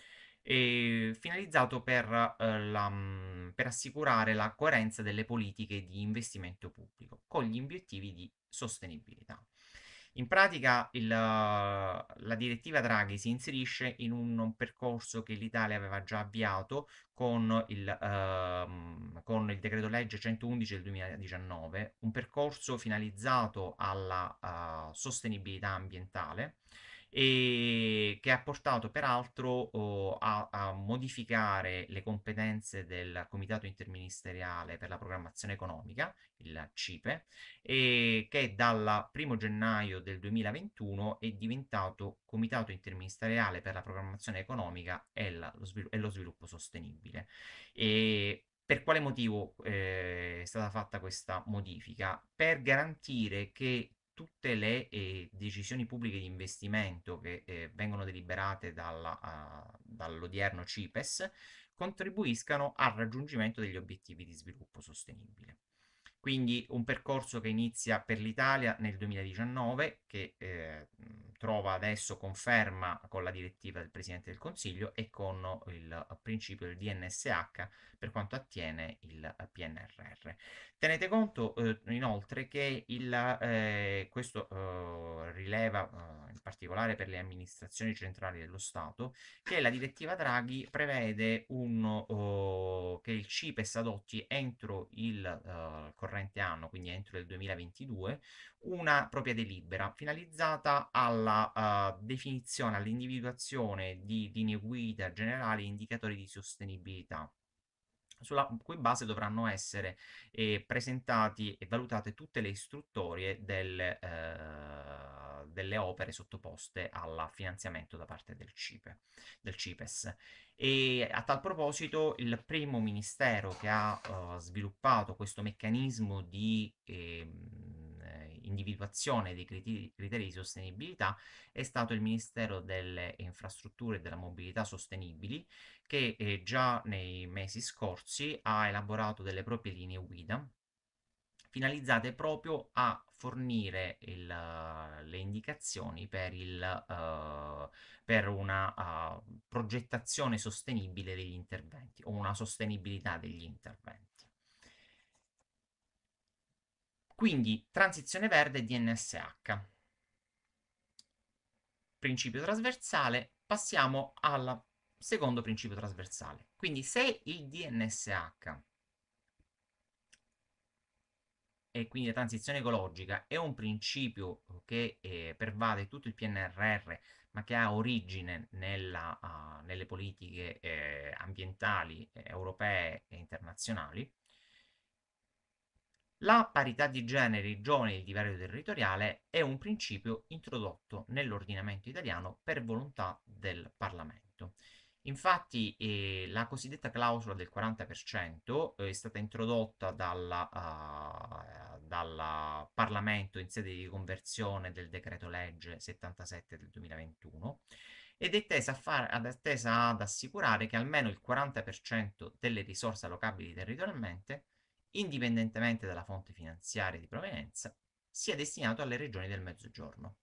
eh, finalizzato per, eh, la, mm, per assicurare la coerenza delle politiche di investimento pubblico con gli obiettivi di sostenibilità. In pratica il, la direttiva Draghi si inserisce in un, un percorso che l'Italia aveva già avviato con il, ehm, con il, decreto legge 111 del 2019, un percorso finalizzato alla uh, sostenibilità ambientale e che ha portato peraltro oh, a, a, modificare le competenze del Comitato Interministeriale per la Programmazione Economica, il CIPE, e che dal 1 gennaio del 2021 è diventato Comitato Interministeriale per la Programmazione Economica e, la, lo, svil- e lo, Sviluppo Sostenibile. E per quale motivo eh, è stata fatta questa modifica? Per garantire che tutte le eh, decisioni pubbliche di investimento che eh, vengono deliberate dalla, uh, dall'odierno CIPES contribuiscano al raggiungimento degli obiettivi di sviluppo sostenibile. Quindi un percorso che inizia per l'Italia nel 2019, che eh, trova adesso conferma con la direttiva del Presidente del Consiglio e con il principio del DNSH per quanto attiene il eh, PNRR. Tenete conto eh, inoltre che il, eh, questo eh, rileva eh, in particolare per le amministrazioni centrali dello Stato che la direttiva Draghi prevede un, oh, che il CIPES adotti entro il uh, corrente anno, quindi entro il 2022, una propria delibera finalizzata alla uh, definizione, all'individuazione di linee guida generali e indicatori di sostenibilità sulla mhmm, cui base dovranno essere eh, presentati e valutate tutte le istruttorie del, eh, delle opere sottoposte al finanziamento da parte del, CIPE, del, CIPES. E a tal proposito il primo ministero che ha eh, sviluppato questo meccanismo di ehm, eh, individuazione dei criteri, criteri, di sostenibilità è stato il Ministero delle Infrastrutture e della Mobilità Sostenibili che eh, già nei mesi scorsi ha elaborato delle proprie linee guida finalizzate proprio a fornire il, le indicazioni per, il, uh, per una uh, progettazione sostenibile degli interventi o una sostenibilità degli interventi. Quindi transizione verde e DNSH. Principio trasversale, passiamo al secondo principio trasversale. Quindi se il DNSH e quindi la transizione ecologica è un principio che eh, pervade tutto il PNRR ma che ha origine nella, uh, nelle politiche eh, ambientali eh, europee e internazionali, la parità di genere, i giovani e il divario territoriale è un principio introdotto nell'ordinamento italiano per volontà del Parlamento. Infatti eh, la cosiddetta clausola del 40% eh, è stata introdotta dalla, uh, ah, dal Parlamento in sede di conversione del decreto legge 77 del 2021 ed è tesa, far, ad, tesa ad assicurare che almeno il 40% delle risorse allocabili territorialmente indipendentemente dalla fonte finanziaria di provenienza, sia destinato alle regioni del Mezzogiorno.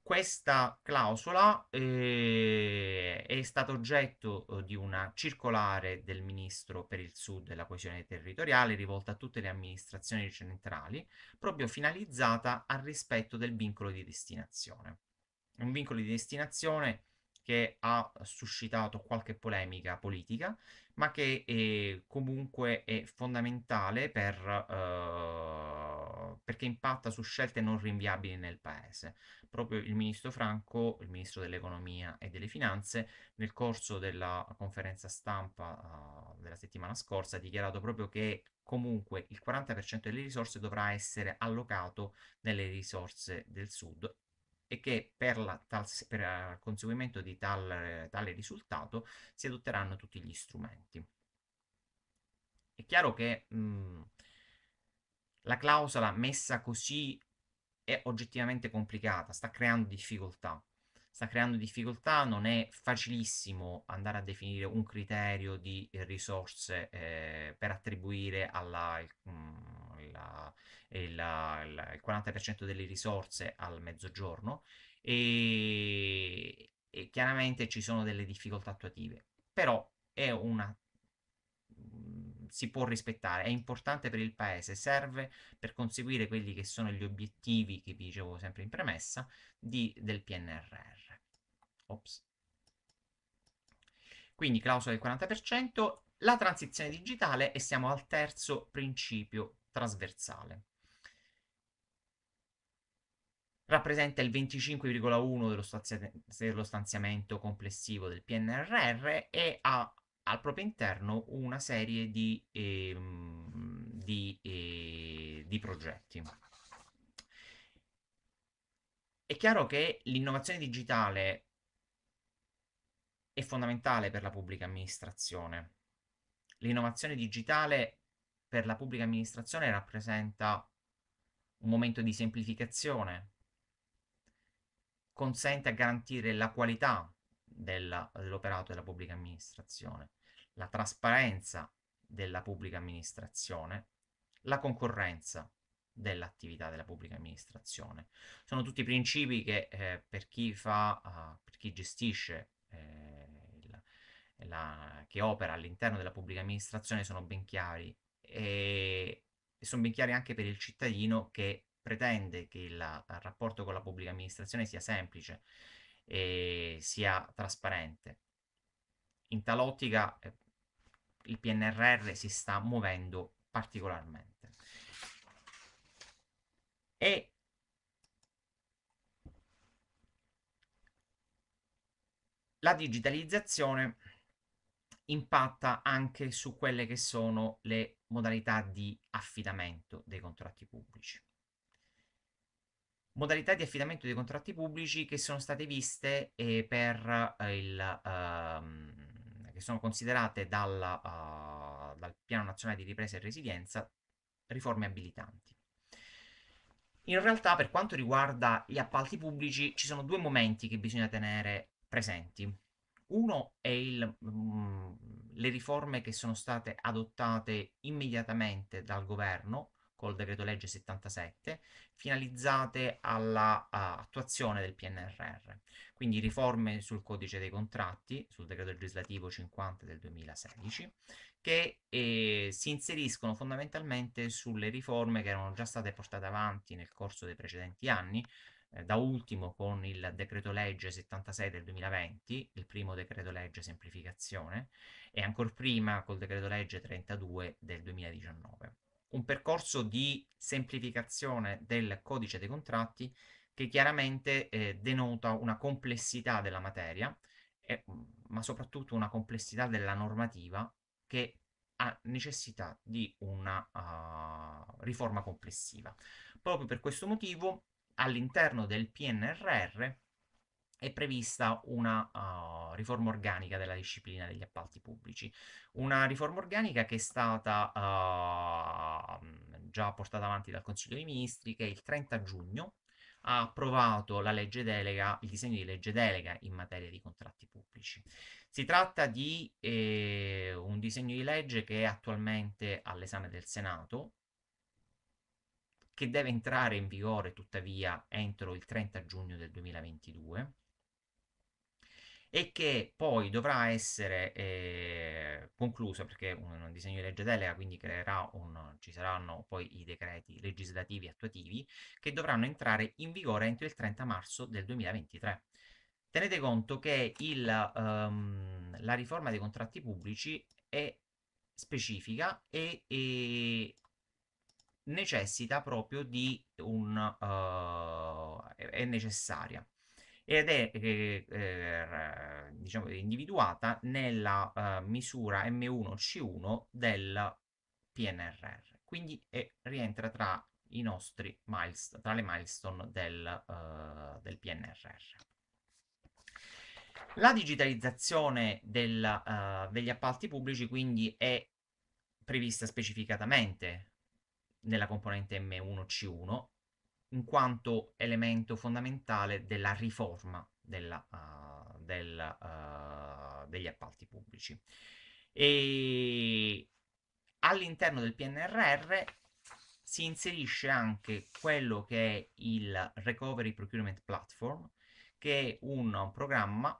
Questa clausola eh, è stata oggetto eh, di una circolare del Ministro per il Sud e la coesione territoriale rivolta a tutte le amministrazioni centrali, proprio finalizzata al rispetto del vincolo di destinazione. Un vincolo di destinazione che ha suscitato qualche polemica politica, ma che è, eh, comunque è fondamentale per, eh, perché impatta su scelte non rinviabili nel Paese. Proprio il ministro Franco, il ministro dell'economia e delle finanze, nel corso della conferenza stampa eh, della settimana scorsa ha dichiarato proprio che comunque il 40% delle risorse dovrà essere allocato nelle risorse del sud e che per, la, tal, per il eh, conseguimento di tal, eh, tale risultato si adotteranno tutti gli strumenti. È chiaro che mh, mhmm, la clausola messa così è oggettivamente complicata, sta creando difficoltà. Sta creando difficoltà, non è facilissimo andare a definire un criterio di risorse eh, per attribuire alla, eh, la, il, la, il 40% delle risorse al mezzogiorno e, e chiaramente ci sono delle difficoltà attuative, però è una mm, si può rispettare, è importante per il paese, serve per conseguire quelli che sono gli obiettivi che vi dicevo sempre in premessa di, del PNRR. Ops. Quindi clausola del 40%, la transizione digitale e siamo al terzo principio trasversale. Rappresenta il 25,1 dello, stanzia- dello stanziamento complessivo del PNRR e ha al proprio interno una serie di, eh, di, eh, di progetti. È chiaro che l'innovazione digitale è fondamentale per la pubblica amministrazione. L'innovazione digitale per la pubblica amministrazione rappresenta un momento di semplificazione, consente a garantire la qualità dell'operato della pubblica amministrazione, la trasparenza della pubblica amministrazione, la concorrenza dell'attività della pubblica amministrazione. Sono tutti principi che eh, per chi fa, uh, per chi gestisce, eh, la, la, che opera all'interno della pubblica amministrazione sono ben chiari Ehm, e, e sono ben chiari anche per il cittadino che pretende che il rapporto con la pubblica amministrazione sia semplice e sia trasparente. In tal ottica eh, il PNRR si sta muovendo particolarmente. E la digitalizzazione impatta anche su quelle che sono le modalità di affidamento dei contratti pubblici. Modalità di affidamento dei contratti pubblici che sono state viste eh, per eh, il... Ehm, che sono considerate dalla, uh, eh, dal Piano Nazionale di Ripresa e Resilienza riforme abilitanti. In realtà, per quanto riguarda gli appalti pubblici, ci sono due momenti che bisogna tenere presenti. Uno è il, mm, le riforme che sono state adottate immediatamente dal governo col decreto legge 77, finalizzate all'attuazione del PNRR. Quindi riforme sul codice dei contratti, sul decreto legislativo 50 del 2016, che eh, si inseriscono fondamentalmente sulle riforme che erano già state portate avanti nel corso dei precedenti anni, eh, da ultimo con il decreto legge 76 del 2020, il primo decreto legge semplificazione, e ancora prima col decreto legge 32 del 2019. Un percorso di semplificazione del codice dei contratti che chiaramente eh, denota una complessità della materia, eh, ma soprattutto una complessità della normativa che ha necessità di una uh, riforma complessiva. Proprio per questo motivo all'interno del PNRR è prevista una uh, riforma organica della disciplina degli appalti pubblici, una riforma organica che è stata uh, già portata avanti dal Consiglio dei Ministri che il 30 giugno ha approvato la legge delega, il disegno di legge delega in materia di contratti pubblici. Si tratta di eh, un disegno di legge che è attualmente all'esame del Senato che deve entrare in vigore tuttavia entro il 30 giugno del 2022 e che poi dovrà essere eh, concluso perché un, un, disegno di legge delega quindi creerà un, ci saranno poi i decreti legislativi attuativi che dovranno entrare in vigore entro il 30 marzo del 2023. Tenete conto che il, um, la riforma dei contratti pubblici è specifica e, e necessita proprio di un... Uh, è necessaria ed è eh, eh, diciamo individuata nella eh, misura M1C1 del PNRR, quindi è, rientra tra i nostri milestone, tra le milestone del, eh, del PNRR. La digitalizzazione del, eh, degli appalti pubblici quindi è prevista specificatamente nella componente M1C1 in quanto elemento fondamentale della riforma della, uh, del, uh, degli appalti pubblici. E all'interno del PNRR si inserisce anche quello che è il Recovery Procurement Platform, che è un programma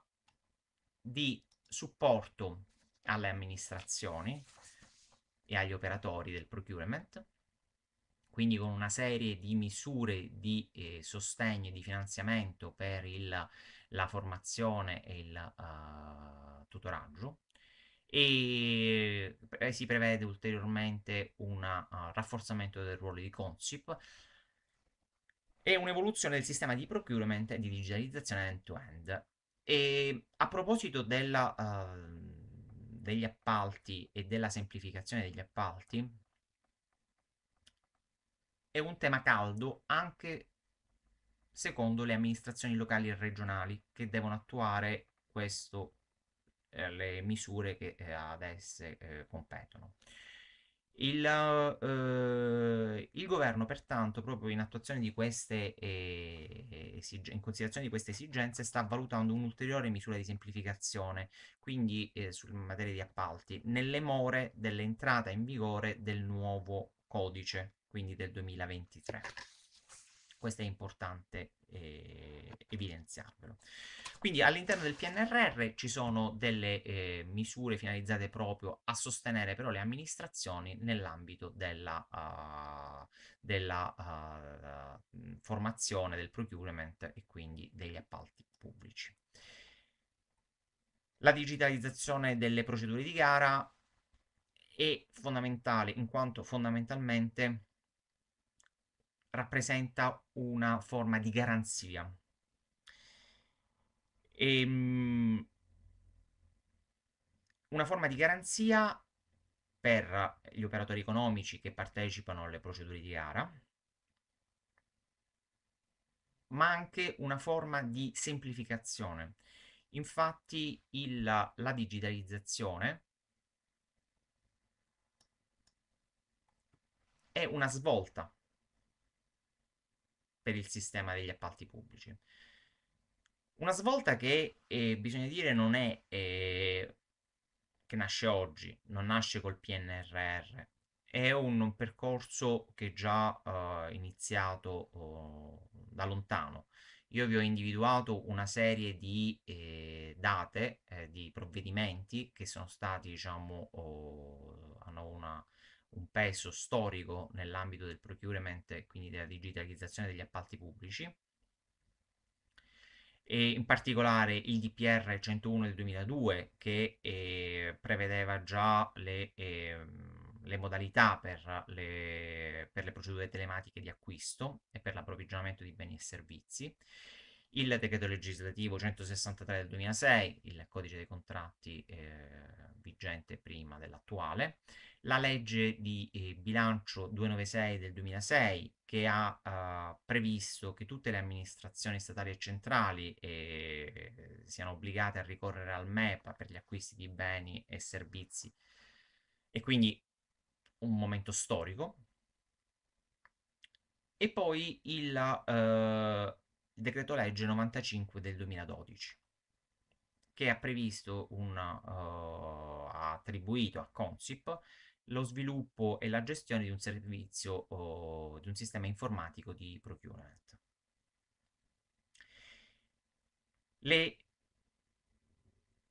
di supporto alle amministrazioni e agli operatori del procurement quindi con una serie di misure di eh, sostegno e di finanziamento per il, la formazione e il uh, tutoraggio e eh, si prevede ulteriormente un uh, ah, rafforzamento del ruolo di Consip e un'evoluzione del sistema di procurement e di digitalizzazione end-to-end. -end. a proposito della, uh, degli appalti e della semplificazione degli appalti, è un tema caldo anche secondo le amministrazioni locali e regionali che devono attuare questo, eh, le misure che eh, ad esse eh, competono. Il, eh, il, governo pertanto proprio in attuazione di queste eh, esigenze, in considerazione di queste esigenze sta valutando un'ulteriore misura di semplificazione quindi eh, su materia di appalti nelle more dell'entrata in vigore del nuovo codice quindi del 2023. Questo è importante eh, evidenziarvelo. Quindi all'interno del PNRR ci sono delle eh, misure finalizzate proprio a sostenere però le amministrazioni nell'ambito della, uh, della uh, formazione del procurement e quindi degli appalti pubblici. La digitalizzazione delle procedure di gara è fondamentale in quanto fondamentalmente rappresenta una forma di garanzia. E, ehm, una forma di garanzia per gli operatori economici che partecipano alle procedure di gara, ma anche una forma di semplificazione. Infatti il, la digitalizzazione è una svolta per il sistema degli appalti pubblici. Una svolta che, eh, bisogna dire, non è eh, che nasce oggi, non nasce col PNRR, è un, un percorso che è già eh, iniziato oh, da lontano. Io vi ho individuato una serie di eh, date, eh, di provvedimenti che sono stati, diciamo, oh, hanno una un peso storico nell'ambito del procurement e quindi della digitalizzazione degli appalti pubblici e in particolare il DPR 101 del 2002 che eh, prevedeva già le, eh, le modalità per le, per le, procedure telematiche di acquisto e per l'approvvigionamento di beni e servizi, il decreto legislativo 163 del 2006, il codice dei contratti eh, vigente prima dell'attuale, la legge di eh, bilancio 296 del 2006 che ha eh, previsto che tutte le amministrazioni statali e centrali eh, siano obbligate a ricorrere al MEPA per gli acquisti di beni e servizi e quindi un momento storico. E poi il eh, decreto legge 95 del 2012 che ha previsto un, uh, attribuito a Consip lo sviluppo e la gestione di un servizio, uh, di un sistema informatico di procurement. Le,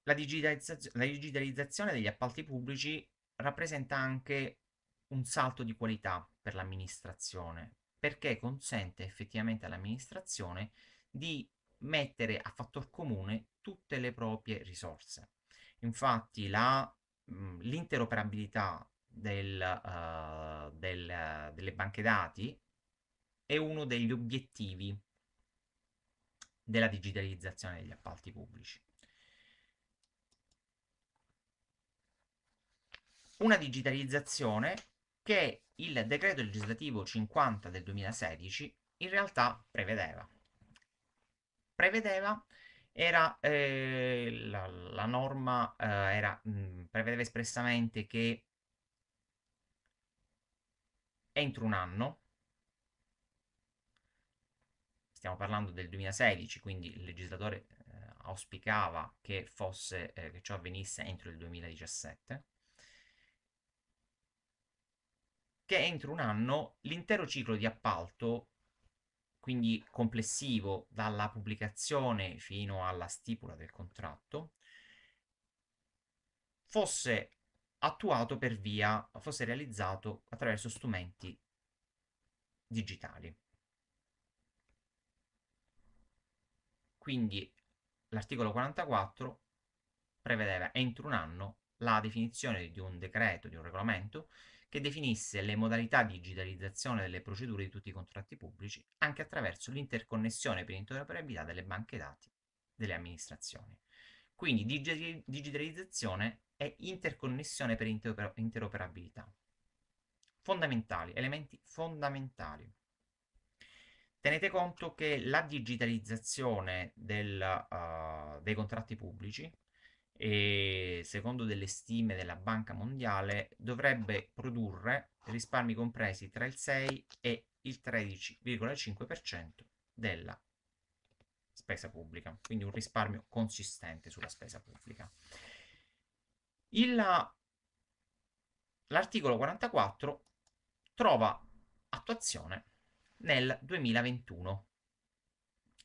la, digitalizzaz la digitalizzazione degli appalti pubblici rappresenta anche un salto di qualità per l'amministrazione, perché consente effettivamente all'amministrazione di mettere a fattor comune tutte le proprie risorse. Infatti mm, l'interoperabilità del, uh, del, uh, delle banche dati è uno degli obiettivi della digitalizzazione degli appalti pubblici. Una digitalizzazione che il decreto legislativo 50 del 2016 in realtà prevedeva prevedeva era eh, la, la, norma eh, era, mh, mm, prevedeva espressamente che entro un anno stiamo parlando del 2016 quindi il legislatore eh, auspicava che fosse eh, che ciò avvenisse entro il 2017 che entro un anno l'intero ciclo di appalto quindi complessivo dalla pubblicazione fino alla stipula del contratto, fosse attuato per via, fosse realizzato attraverso strumenti digitali. Quindi l'articolo 44 prevedeva entro un anno la definizione di un decreto, di un regolamento, che definisse le modalità di digitalizzazione delle procedure di tutti i contratti pubblici anche attraverso l'interconnessione per interoperabilità delle banche dati delle amministrazioni. Quindi digitalizzazione e interconnessione per interoperabilità. Fondamentali, elementi fondamentali. Tenete conto che la digitalizzazione del, uh, dei contratti pubblici e secondo delle stime della Banca Mondiale dovrebbe produrre risparmi compresi tra il 6 e il 13,5% della spesa pubblica, quindi un risparmio consistente sulla spesa pubblica. l'articolo 44 trova attuazione nel 2021,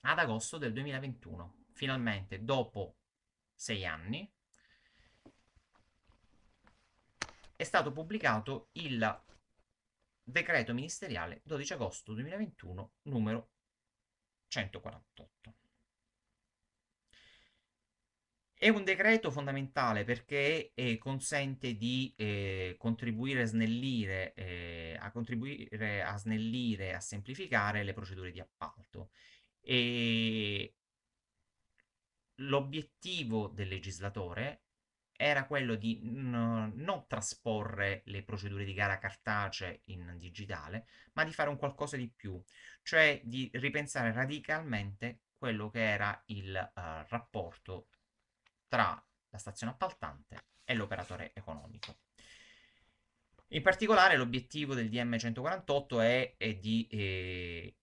ad agosto del 2021, finalmente dopo sei anni, è stato pubblicato il decreto ministeriale 12 agosto 2021 numero 148. È un decreto fondamentale perché eh, consente di eh, contribuire, a snellire, eh, a contribuire a snellire, a semplificare le procedure di appalto e l'obiettivo del legislatore era quello di non trasporre le procedure di gara cartacee in digitale, ma di fare un qualcosa di più, cioè di ripensare radicalmente quello che era il uh, rapporto tra la stazione appaltante e l'operatore economico. In particolare l'obiettivo del DM148 è, è di eh,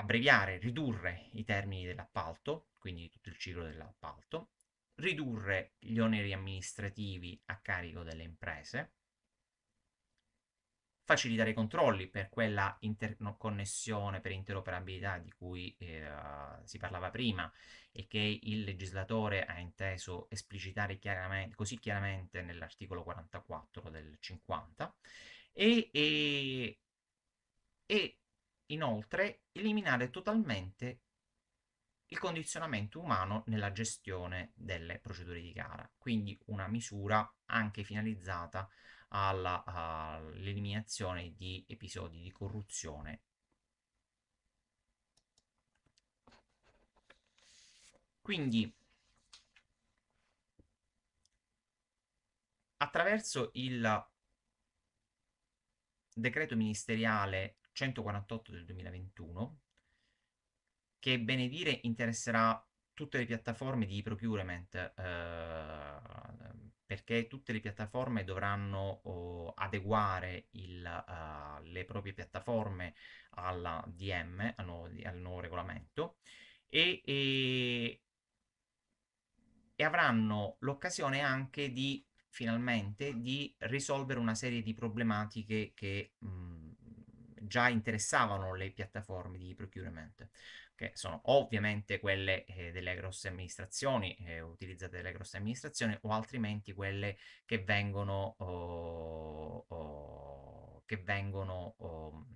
abbreviare, ridurre i termini dell'appalto, quindi tutto il ciclo dell'appalto, ridurre gli oneri amministrativi a carico delle imprese, facilitare i controlli per quella interconnessione, per interoperabilità di cui eh, si parlava prima e che il legislatore ha inteso esplicitare chiaramente, così chiaramente nell'articolo 44 del 50 e, e, e inoltre eliminare totalmente il condizionamento umano nella gestione delle procedure di gara, quindi una misura anche finalizzata all'eliminazione di episodi di corruzione. Quindi attraverso il decreto ministeriale 148 del 2021, che bene dire interesserà tutte le piattaforme di procurement eh, perché tutte le piattaforme dovranno oh, adeguare il, uh, le proprie piattaforme alla DM, al nuovo, al nuovo regolamento e, e, e avranno l'occasione anche di finalmente di risolvere una serie di problematiche che mh, mm, già interessavano le piattaforme di procurement, che sono ovviamente quelle eh, delle grosse amministrazioni, eh, utilizzate dalle grosse amministrazioni, o altrimenti quelle che vengono, oh, oh, che vengono oh,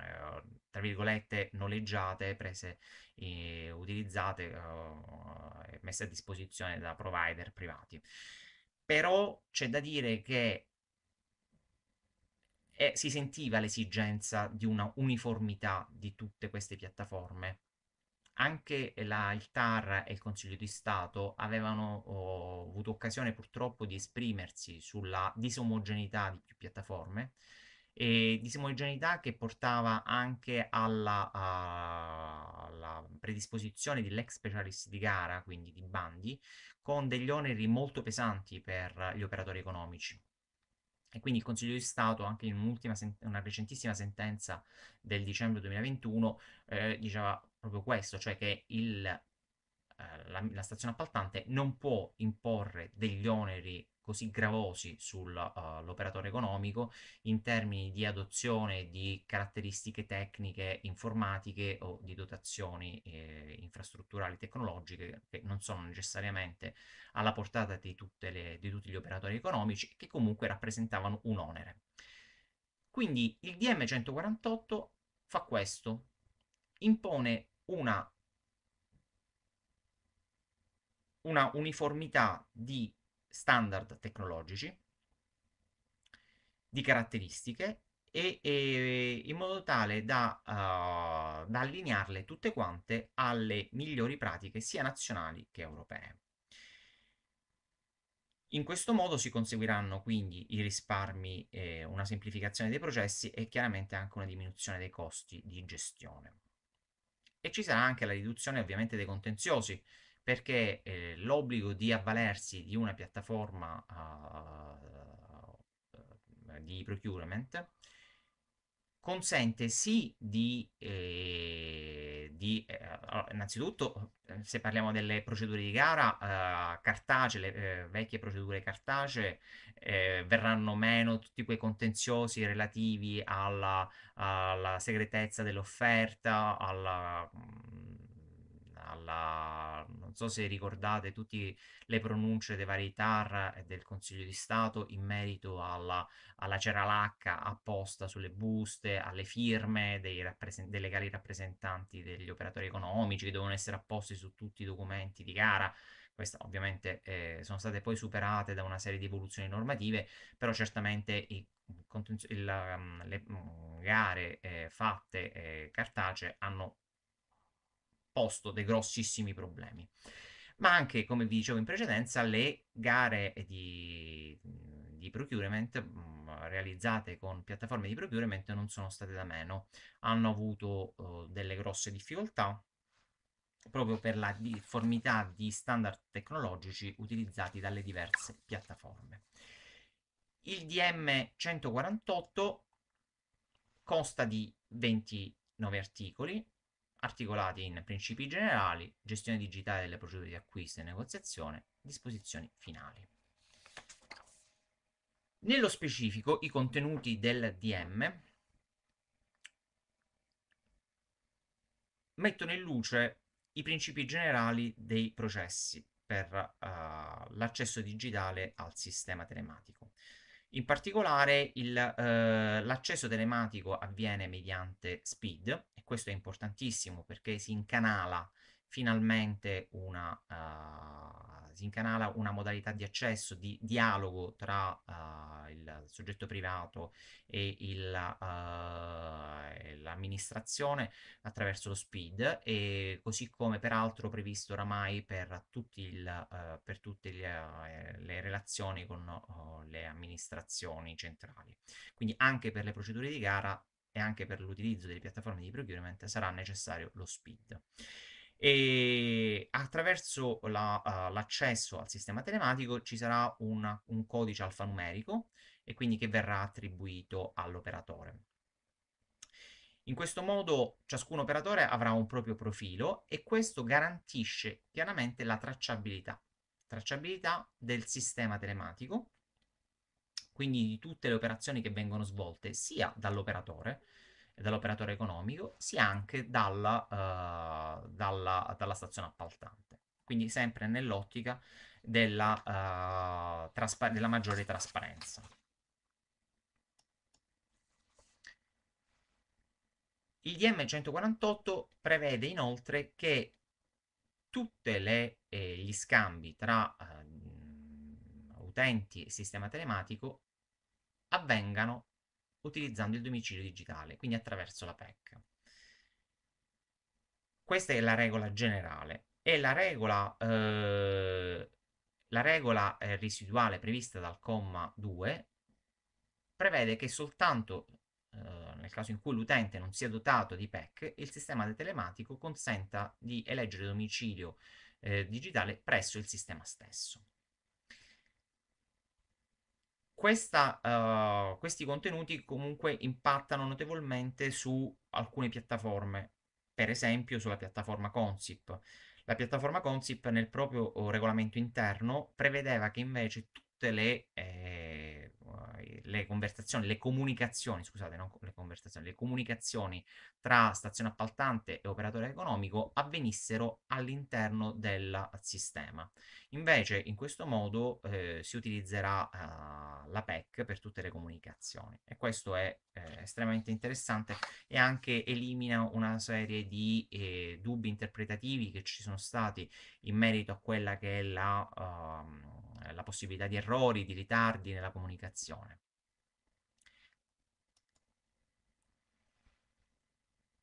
eh, tra virgolette, noleggiate, prese, eh, utilizzate, eh, messe a disposizione da provider privati. Però c'è da dire che e si sentiva l'esigenza di una uniformità di tutte queste piattaforme. Anche la, il TAR e il Consiglio di Stato avevano oh, avuto occasione purtroppo di esprimersi sulla disomogeneità di più piattaforme, e disomogeneità che portava anche alla, uh, alla predisposizione dell'ex specialist di gara, quindi di bandi, con degli oneri molto pesanti per gli operatori economici. E quindi il Consiglio di Stato, anche in sen- una recentissima sentenza del dicembre 2021, eh, diceva proprio questo, cioè che il, eh, la, la stazione appaltante non può imporre degli oneri così gravosi sull'operatore eh, uh, economico in termini di adozione di caratteristiche tecniche informatiche o di dotazioni eh, infrastrutturali tecnologiche che non sono necessariamente alla portata di, tutte le, di tutti gli operatori economici e che comunque rappresentavano un onere. Quindi il DM 148 fa questo, impone una una uniformità di standard tecnologici di caratteristiche e, e, in modo tale da, uh, da, allinearle tutte quante alle migliori pratiche sia nazionali che europee. In questo modo si conseguiranno quindi i risparmi, eh, una semplificazione dei processi e chiaramente anche una diminuzione dei costi di gestione. E ci sarà anche la riduzione ovviamente dei contenziosi, perché eh, l'obbligo di avvalersi di una piattaforma uh, di procurement consente sì di, eh, di eh, innanzitutto eh, se parliamo delle procedure di gara eh, cartacee, le eh, vecchie procedure cartacee verranno meno tutti quei contenziosi relativi alla, alla segretezza dell'offerta, alla mh, mm, alla, non so se ricordate tutte le pronunce dei vari TAR e del Consiglio di Stato in merito alla, alla ceralacca apposta sulle buste, alle firme dei, rappresen- dei legali rappresentanti degli operatori economici che devono essere apposti su tutti i documenti di gara questa ovviamente eh, sono state poi superate da una serie di evoluzioni normative, però certamente i, il, ehm, le mm, gare eh, fatte eh, cartacee hanno posto dei grossissimi problemi. Ma anche, come vi dicevo in precedenza, le gare di, di procurement mm, realizzate con piattaforme di procurement non sono state da meno, hanno avuto uh, delle grosse difficoltà proprio per la difformità di standard tecnologici utilizzati dalle diverse piattaforme. Il DM 148 consta di 29 articoli articolati in principi generali, gestione digitale delle procedure di acquisto e negoziazione, disposizioni finali. Nello specifico, i contenuti del DM mettono in luce i principi generali dei processi per uh, l'accesso digitale al sistema telematico. In particolare il, eh, l'accesso telematico avviene mediante SPID e questo è importantissimo perché si incanala finalmente una, uh, si incanala una modalità di accesso, di dialogo tra uh, il soggetto privato e il, uh, l'amministrazione attraverso lo SPID e così come peraltro previsto oramai per, il, per tutte le, le, relazioni con oh, le amministrazioni centrali. Quindi anche per le procedure di gara e anche per l'utilizzo delle piattaforme di procurement sarà necessario lo SPID e attraverso la, uh, l'accesso al sistema telematico ci sarà una, un codice alfanumerico e quindi che verrà attribuito all'operatore. In questo modo ciascun operatore avrà un proprio profilo e questo garantisce chiaramente la tracciabilità, tracciabilità del sistema telematico, quindi di tutte le operazioni che vengono svolte sia dall'operatore dall'operatore economico, sia anche dalla, uh, dalla, dalla stazione appaltante. Quindi sempre nell'ottica della, uh, traspa- della maggiore trasparenza. Il DM 148 prevede inoltre che tutti eh, gli scambi tra eh, utenti e sistema telematico avvengano utilizzando il domicilio digitale, quindi attraverso la PEC. Questa è la regola generale e la regola, eh, la regola eh, residuale prevista dal comma 2 prevede che soltanto eh, nel caso in cui l'utente non sia dotato di PEC, il sistema telematico consenta di eleggere domicilio eh, digitale presso il sistema stesso questa, uh, questi contenuti comunque impattano notevolmente su alcune piattaforme, per esempio sulla piattaforma Consip. La piattaforma Consip nel proprio uhm, regolamento interno prevedeva che invece tutte le, eh, le conversazioni, le comunicazioni, scusate, non le conversazioni, le comunicazioni tra stazione appaltante e operatore economico avvenissero all'interno del sistema. Invece in questo modo eh, si utilizzerà eh, la PEC per tutte le comunicazioni e questo è eh, estremamente interessante e anche elimina una serie di eh, dubbi interpretativi che ci sono stati in merito a quella che è la... Uh, eh, la possibilità di errori, di ritardi nella comunicazione.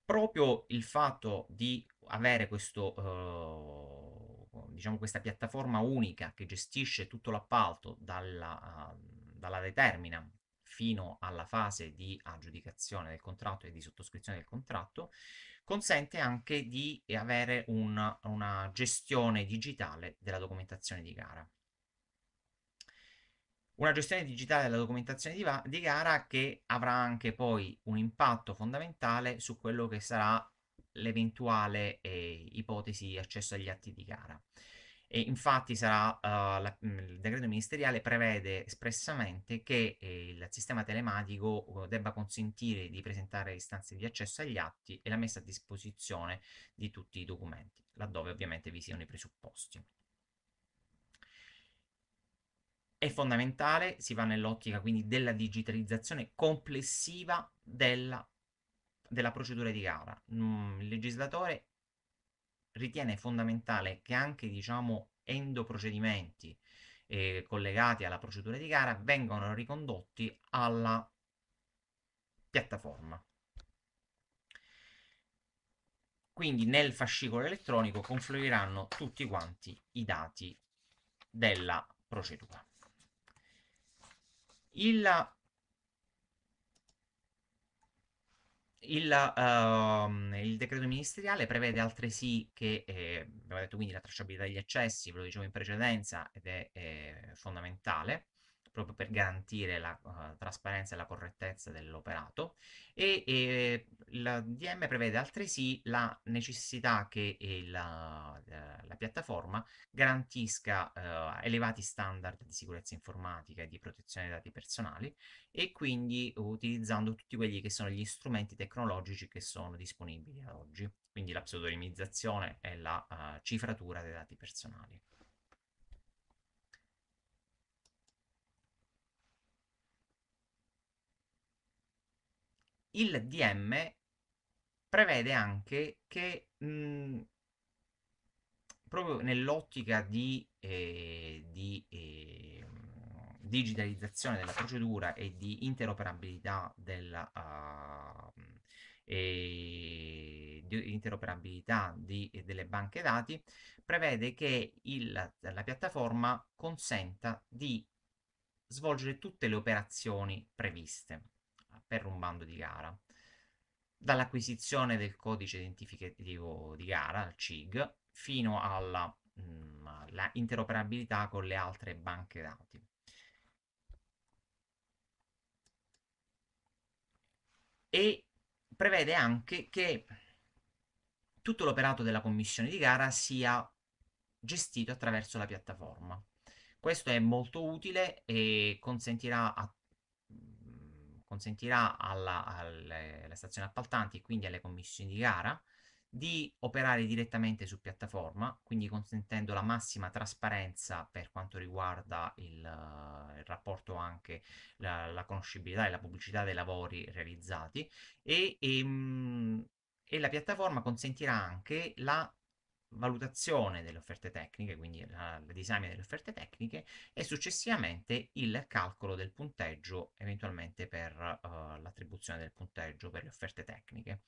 Proprio il fatto di avere questo, eh, diciamo questa piattaforma unica che gestisce tutto l'appalto dalla, dalla determina fino alla fase di aggiudicazione del contratto e di sottoscrizione del contratto, consente anche di avere un, una gestione digitale della documentazione di gara una gestione digitale della documentazione di, va- di, gara che avrà anche poi un impatto fondamentale su quello che sarà l'eventuale eh, ipotesi di accesso agli atti di gara. E infatti sarà, uh, la, mm, il decreto ministeriale prevede espressamente che eh, il sistema telematico eh, debba consentire di presentare istanze di accesso agli atti e la messa a disposizione di tutti i documenti, laddove ovviamente vi siano i presupposti è fondamentale, si va nell'ottica quindi della digitalizzazione complessiva della, della procedura di gara. Mm, il legislatore ritiene fondamentale che anche diciamo endoprocedimenti eh, collegati alla procedura di gara vengano ricondotti alla piattaforma. Quindi nel fascicolo elettronico confluiranno tutti quanti i dati della procedura il, il, uh, il decreto ministeriale prevede altresì che, eh, abbiamo detto quindi, la tracciabilità degli accessi, ve lo dicevo in precedenza, ed è eh, fondamentale, proprio per garantire la uh, trasparenza e la correttezza dell'operato e, e il DM prevede altresì la necessità che la, eh, la piattaforma garantisca uh, elevati standard di sicurezza informatica e di protezione dei dati personali e quindi utilizzando tutti quelli che sono gli strumenti tecnologici che sono disponibili ad oggi, quindi la pseudonimizzazione e la uh, cifratura dei dati personali. il DM prevede anche che mh, mhmm, proprio nell'ottica di, eh, di eh, digitalizzazione della procedura e di interoperabilità della uh, e di interoperabilità di, delle banche dati prevede che il, la piattaforma consenta di svolgere tutte le operazioni previste per un bando di gara, dall'acquisizione del codice identificativo di gara, il CIG, fino alla mh, mm, interoperabilità con le altre banche dati. E prevede anche che tutto l'operato della commissione di gara sia gestito attraverso la piattaforma. Questo è molto utile e consentirà a consentirà alla, alle, alle stazioni appaltanti e quindi alle commissioni di gara di operare direttamente su piattaforma, quindi consentendo la massima trasparenza per quanto riguarda il, il rapporto anche la, la, conoscibilità e la pubblicità dei lavori realizzati e, e, ehm, e la piattaforma consentirà anche la valutazione delle offerte tecniche, quindi la, la disamina delle offerte tecniche e successivamente il calcolo del punteggio eventualmente per uh, l'attribuzione del punteggio per le offerte tecniche.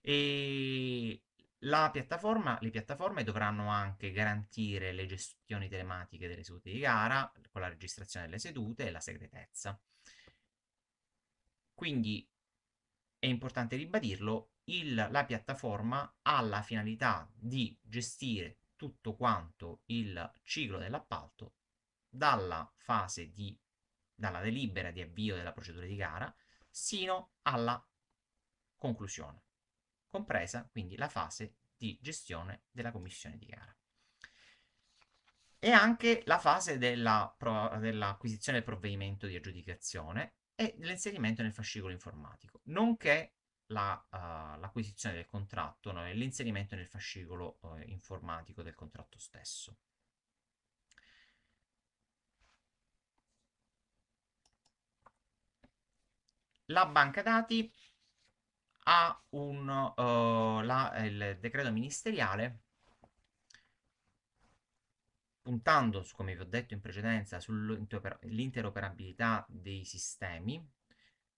E la piattaforma, le piattaforme dovranno anche garantire le gestioni telematiche delle sedute di gara con la registrazione delle sedute e la segretezza. Quindi è importante ribadirlo, il, la piattaforma ha la finalità di gestire tutto quanto il ciclo dell'appalto dalla fase di dalla delibera di avvio della procedura di gara sino alla conclusione, compresa quindi la fase di gestione della commissione di gara. E anche la fase dell'acquisizione dell del provvedimento di aggiudicazione e l'inserimento nel fascicolo informatico, nonché la, uh, l'acquisizione del contratto no, e l'inserimento nel fascicolo uh, informatico del contratto stesso. La banca dati ha un, uh, la, il decreto ministeriale puntando, come vi ho detto in precedenza, sull'interoperabilità dei sistemi,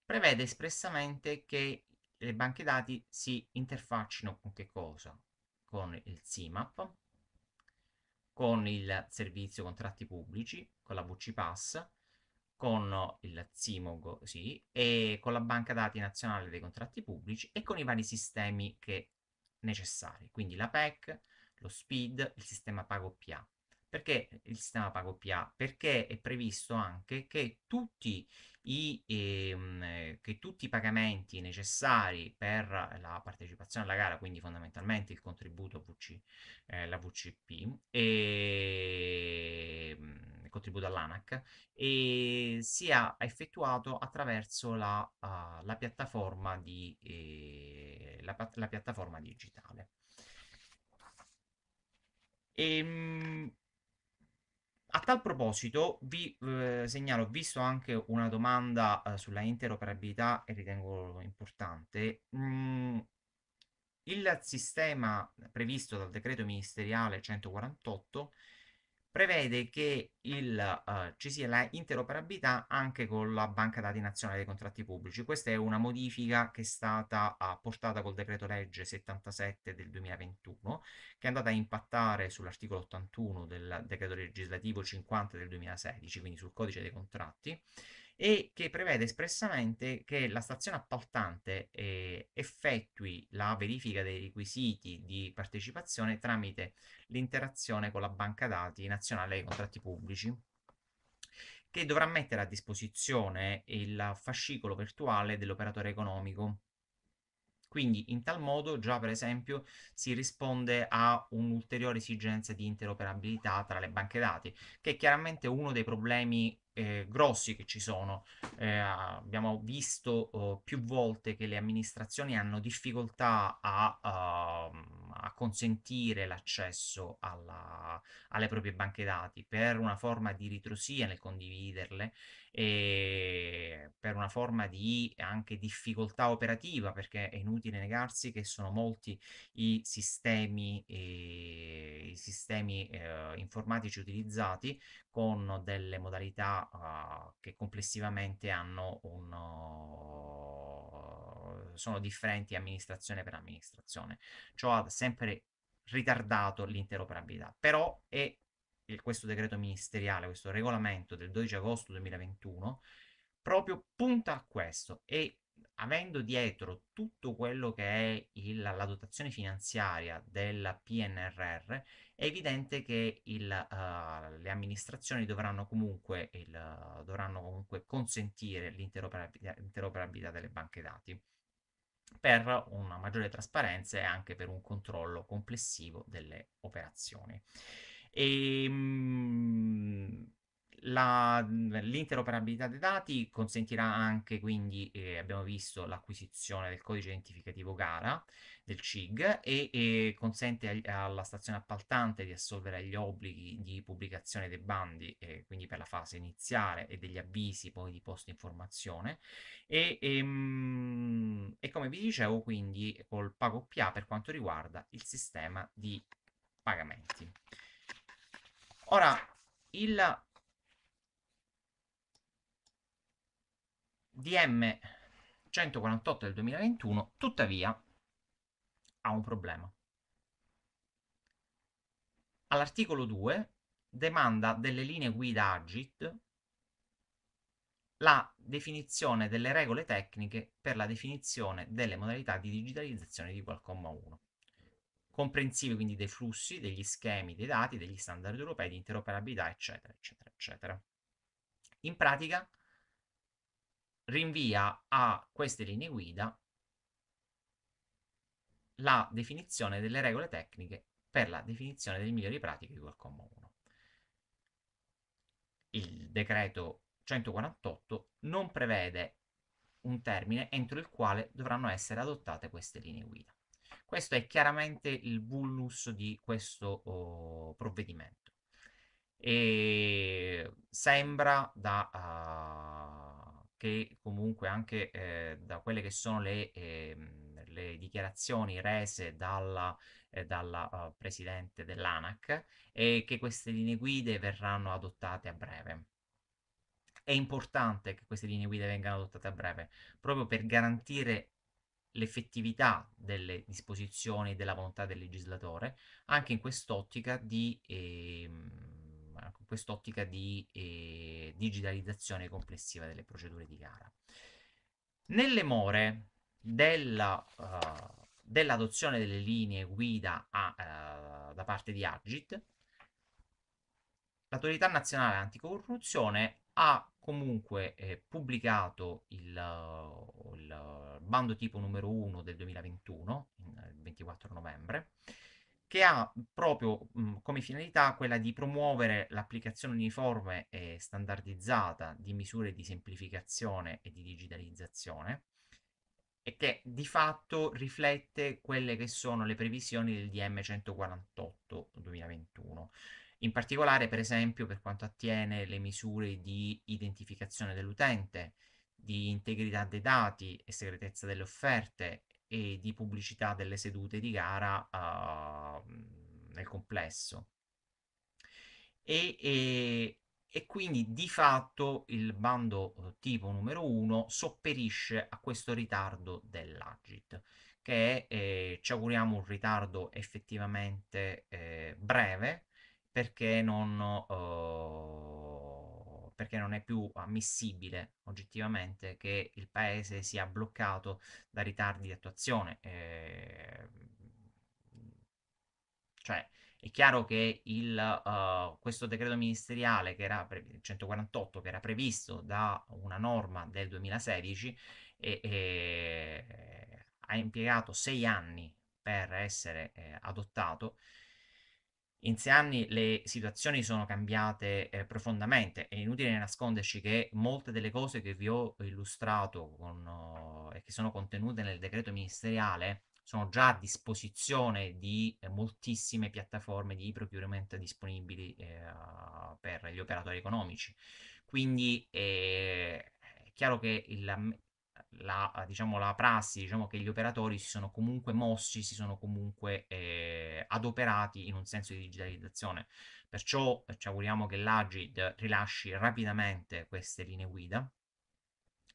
prevede espressamente che le banche dati si interfaccino con che cosa? Con il CIMAP, con il servizio contratti pubblici, con la VC con il CIMOG, sì, e con la banca dati nazionale dei contratti pubblici e con i vari sistemi che necessari, quindi la PEC, lo SPID, il sistema PagoPA. Perché il sistema pago PA? Perché è previsto anche che tutti i, ehm, eh, che tutti i pagamenti necessari per la partecipazione alla gara, quindi fondamentalmente il contributo VC, eh, la VCP, e, ehm, il contributo all'ANAC, e eh, sia effettuato attraverso la, uh, la, piattaforma, di, eh, la, la piattaforma digitale. Ehm... A tal proposito, vi eh, segnalo, visto anche una domanda eh, sulla interoperabilità, e ritengo importante, mh, mm, il sistema previsto dal decreto ministeriale 148 prevede che il, uh, ci sia la interoperabilità anche con la banca dati nazionale dei contratti pubblici. Questa è una modifica che è stata uh, portata col decreto legge 77 del 2021, che è andata a impattare sull'articolo 81 del decreto legislativo 50 del 2016, quindi sul codice dei contratti, e che prevede espressamente che la stazione appaltante eh, effettui la verifica dei requisiti di partecipazione tramite l'interazione con la banca dati nazionale dei contratti pubblici che dovrà mettere a disposizione il fascicolo virtuale dell'operatore economico quindi in tal modo già per esempio si risponde a un'ulteriore esigenza di interoperabilità tra le banche dati, che è chiaramente uno dei problemi eh, grossi che ci sono. Eh, abbiamo visto eh, più volte che le amministrazioni hanno difficoltà a, a, ehm, a consentire l'accesso alla, alle proprie banche dati per una forma di ritrosia nel condividerle per una forma di anche difficoltà operativa, perché è inutile negarsi che sono molti i sistemi, eh, i sistemi eh, informatici utilizzati con delle modalità uh, che complessivamente hanno un... Uh, sono differenti amministrazione per amministrazione. Ciò ha sempre ritardato l'interoperabilità, però è il, questo decreto ministeriale, questo regolamento del 12 agosto 2021, proprio punta a questo e avendo dietro tutto quello che è il, la dotazione finanziaria del PNRR, è evidente che il, uh, le amministrazioni dovranno comunque, il, uh, dovranno comunque consentire l'interoperabilità, l'interoperabilità delle banche dati per una maggiore trasparenza e anche per un controllo complessivo delle operazioni. E, ehm, mh, la, l'interoperabilità dei dati consentirà anche, quindi, eh, abbiamo visto l'acquisizione del codice identificativo gara del CIG e, e consente ag- alla stazione appaltante di assolvere gli obblighi di pubblicazione dei bandi, eh, quindi per la fase iniziale, e degli avvisi poi di post informazione. E, e, ehm, e come vi dicevo, quindi, col pago per quanto riguarda il sistema di pagamenti. Ora, il DM 148 del 2021, tuttavia, ha un problema. All'articolo 2 demanda delle linee guida AGIT la definizione delle regole tecniche per la definizione delle modalità di digitalizzazione di quel 1 comprensivi quindi dei flussi, degli schemi, dei dati, degli standard europei di interoperabilità, eccetera, eccetera, eccetera. In pratica rinvia a queste linee guida la definizione delle regole tecniche per la definizione delle migliori pratiche di quel comma 1. Il decreto 148 non prevede un termine entro il quale dovranno essere adottate queste linee guida. Questo è chiaramente il bullus di questo oh, provvedimento. E ehm, sembra da, uh, che comunque anche eh, da quelle che sono le, eh, le dichiarazioni rese dalla, eh, dalla uh, Presidente dell'ANAC e che queste linee guida verranno adottate a breve è importante che queste linee guida vengano adottate a breve, proprio per garantire l'effettività delle disposizioni e della volontà del legislatore, anche in quest'ottica di, eh, quest'ottica di eh, digitalizzazione complessiva delle procedure di gara. Nelle more della, uh, dell'adozione delle linee guida a, uh, da parte di Agit, l'autorità nazionale anticorruzione ha comunque eh, pubblicato il, uh, il, bando tipo numero 1 del 2021, eh, il 24 novembre, che ha proprio mh, come finalità quella di promuovere l'applicazione uniforme e standardizzata di misure di semplificazione e di digitalizzazione e che di fatto riflette quelle che sono le previsioni del DM 148 2021 in particolare per esempio per quanto attiene le misure di identificazione dell'utente, di integrità dei dati e segretezza delle offerte e di pubblicità delle sedute di gara uh, nel complesso. E, e, e, quindi di fatto il bando eh, tipo numero 1 sopperisce a questo ritardo dell'Agit, che è, eh, ci auguriamo, un ritardo effettivamente eh, breve, perché non, uh, perché non è più ammissibile oggettivamente che il paese sia bloccato da ritardi di attuazione. Eh, cioè, è chiaro che il, uh, questo decreto ministeriale, che era 148, che era previsto da una norma del 2016, e, e, eh, ha impiegato sei anni per essere eh, adottato in sei anni le situazioni sono cambiate eh, profondamente. È inutile nasconderci che molte delle cose che vi ho illustrato con, oh, e che sono contenute nel decreto ministeriale sono già a disposizione di eh, moltissime piattaforme di procurement disponibili eh, per gli operatori economici. Quindi eh, è chiaro che il, la, diciamo, la prassi, diciamo che gli operatori si sono comunque mossi, si sono comunque eh, adoperati in un senso di digitalizzazione. Perciò ci auguriamo che l'Agid rilasci rapidamente queste linee guida,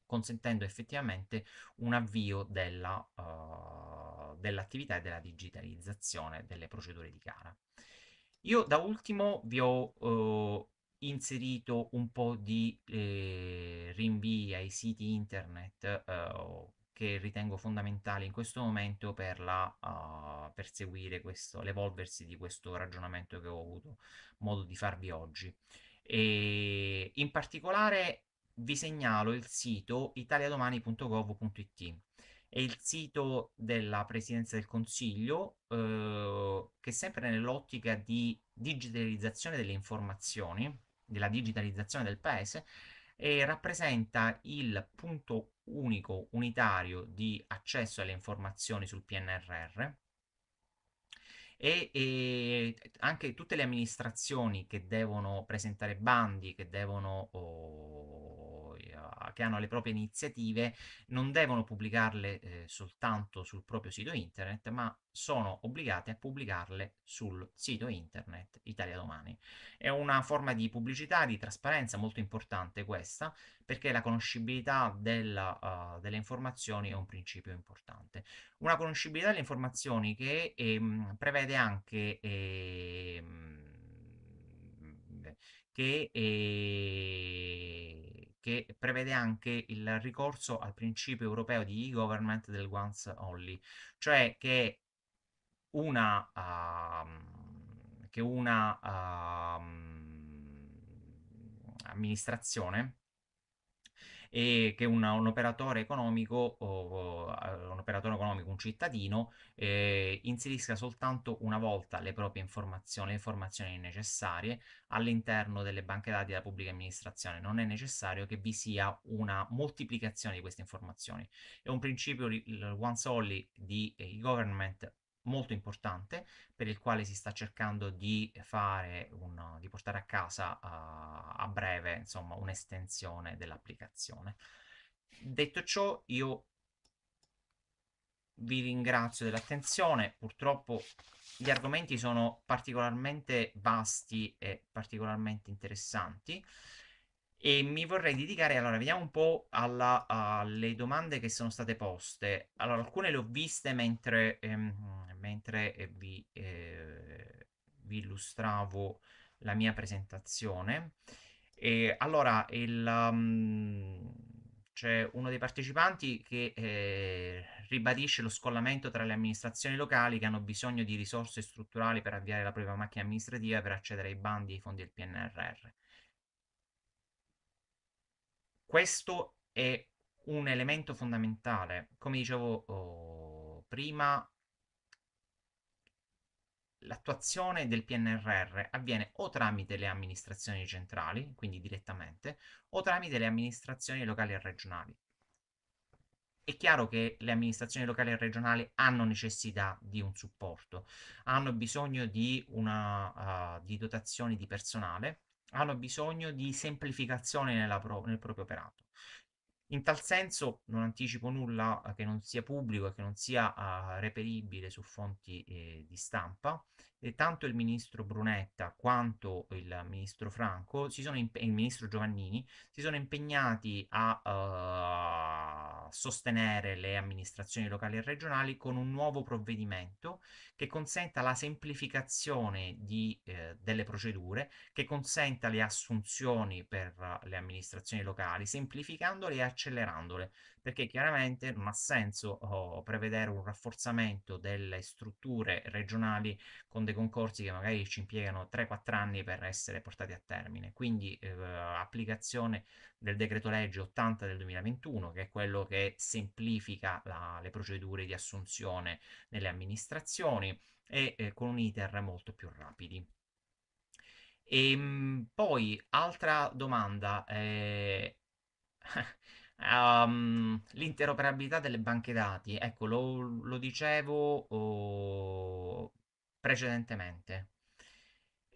consentendo effettivamente un avvio della, uh, dell'attività e della digitalizzazione delle procedure di gara. Io da ultimo vi ho uh, inserito un po' di eh, rinvii ai siti internet eh, che ritengo fondamentali in questo momento per, la, uh, per seguire questo, l'evolversi di questo ragionamento che ho avuto modo di farvi oggi. E in particolare vi segnalo il sito italiadomani.gov.it è il sito della Presidenza del Consiglio eh, che sempre nell'ottica di digitalizzazione delle informazioni della digitalizzazione del paese e rappresenta il punto unico unitario di accesso alle informazioni sul PNRR e, e anche tutte le amministrazioni che devono presentare bandi, che devono oh, che hanno le proprie iniziative non devono pubblicarle eh, soltanto sul proprio sito internet, ma sono obbligate a pubblicarle sul sito internet Italia Domani. È una forma di pubblicità, di trasparenza molto importante questa, perché la conoscibilità della, uh, delle informazioni è un principio importante. Una conoscibilità delle informazioni che ehm, prevede anche... Ehm, che eh, che prevede anche il ricorso al principio europeo di e-government del once only, cioè che una, uh, che una uh, amministrazione e che una, un operatore economico, o, o, eh, un operatore economico, un cittadino, eh, inserisca soltanto una volta le proprie informazioni, le informazioni necessarie all'interno delle banche dati della pubblica amministrazione. Non è necessario che vi sia una moltiplicazione di queste informazioni. È un principio, il once only di eh, government molto importante per il quale si sta cercando di fare un, di portare a casa uh, a breve insomma un'estensione dell'applicazione. Detto ciò, io vi ringrazio dell'attenzione. Purtroppo gli argomenti sono particolarmente vasti e particolarmente interessanti. E mi vorrei dedicare, allora, vediamo un po' alla, alle domande che sono state poste. Allora, alcune le ho viste mentre, ehm, mentre eh, vi, eh, vi, illustravo la mia presentazione. E, allora, il, um, c'è uno dei partecipanti che eh, ribadisce lo scollamento tra le amministrazioni locali che hanno bisogno di risorse strutturali per avviare la propria macchina amministrativa per accedere ai bandi e ai fondi del PNRR. Questo è un elemento fondamentale. Come dicevo oh, prima, l'attuazione del PNRR avviene o tramite le amministrazioni centrali, quindi direttamente, o tramite le amministrazioni locali e regionali. È chiaro che le amministrazioni locali e regionali hanno necessità di un supporto, hanno bisogno di, una, uh, di dotazioni di personale hanno bisogno di semplificazione pro- nel proprio operato. In tal senso non anticipo nulla eh, che non sia pubblico e che non sia uh, reperibile su fonti eh, di stampa. E tanto il ministro Brunetta quanto il ministro Franco impe- il ministro Giovannini si sono impegnati a uh, sostenere le amministrazioni locali e regionali con un nuovo provvedimento che consenta la semplificazione di, eh, delle procedure, che consenta le assunzioni per eh, le amministrazioni locali, semplificandole e accelerandole, perché chiaramente non ha senso oh, prevedere un rafforzamento delle strutture regionali con dei concorsi che magari ci impiegano 3-4 anni per essere portati a termine. Quindi eh, applicazione del decreto legge 80 del 2021, che è quello che semplifica la, le procedure di assunzione nelle amministrazioni e eh, con un iter molto più rapidi. E, ehm, mh, poi, altra domanda, eh, um, l'interoperabilità delle banche dati, ecco, lo, lo dicevo oh, precedentemente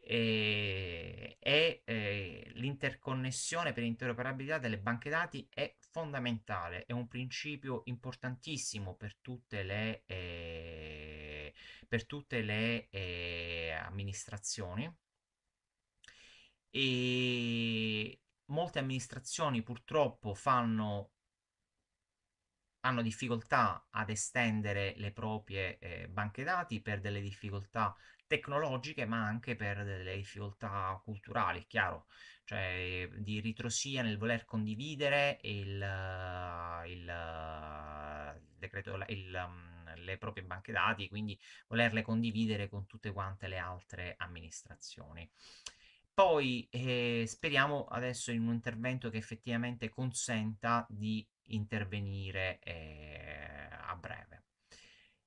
e, e eh, l'interconnessione per interoperabilità delle banche dati è fondamentale, è un principio importantissimo per tutte le, eh, per tutte le eh, amministrazioni e molte amministrazioni purtroppo fanno hanno difficoltà ad estendere le proprie eh, banche dati per delle difficoltà tecnologiche, ma anche per delle difficoltà culturali, è chiaro, cioè di ritrosia nel voler condividere il, il, il decreto, il, mm, le proprie banche dati, quindi volerle condividere con tutte quante le altre amministrazioni. Poi eh, speriamo adesso in un intervento che effettivamente consenta di intervenire eh, a breve.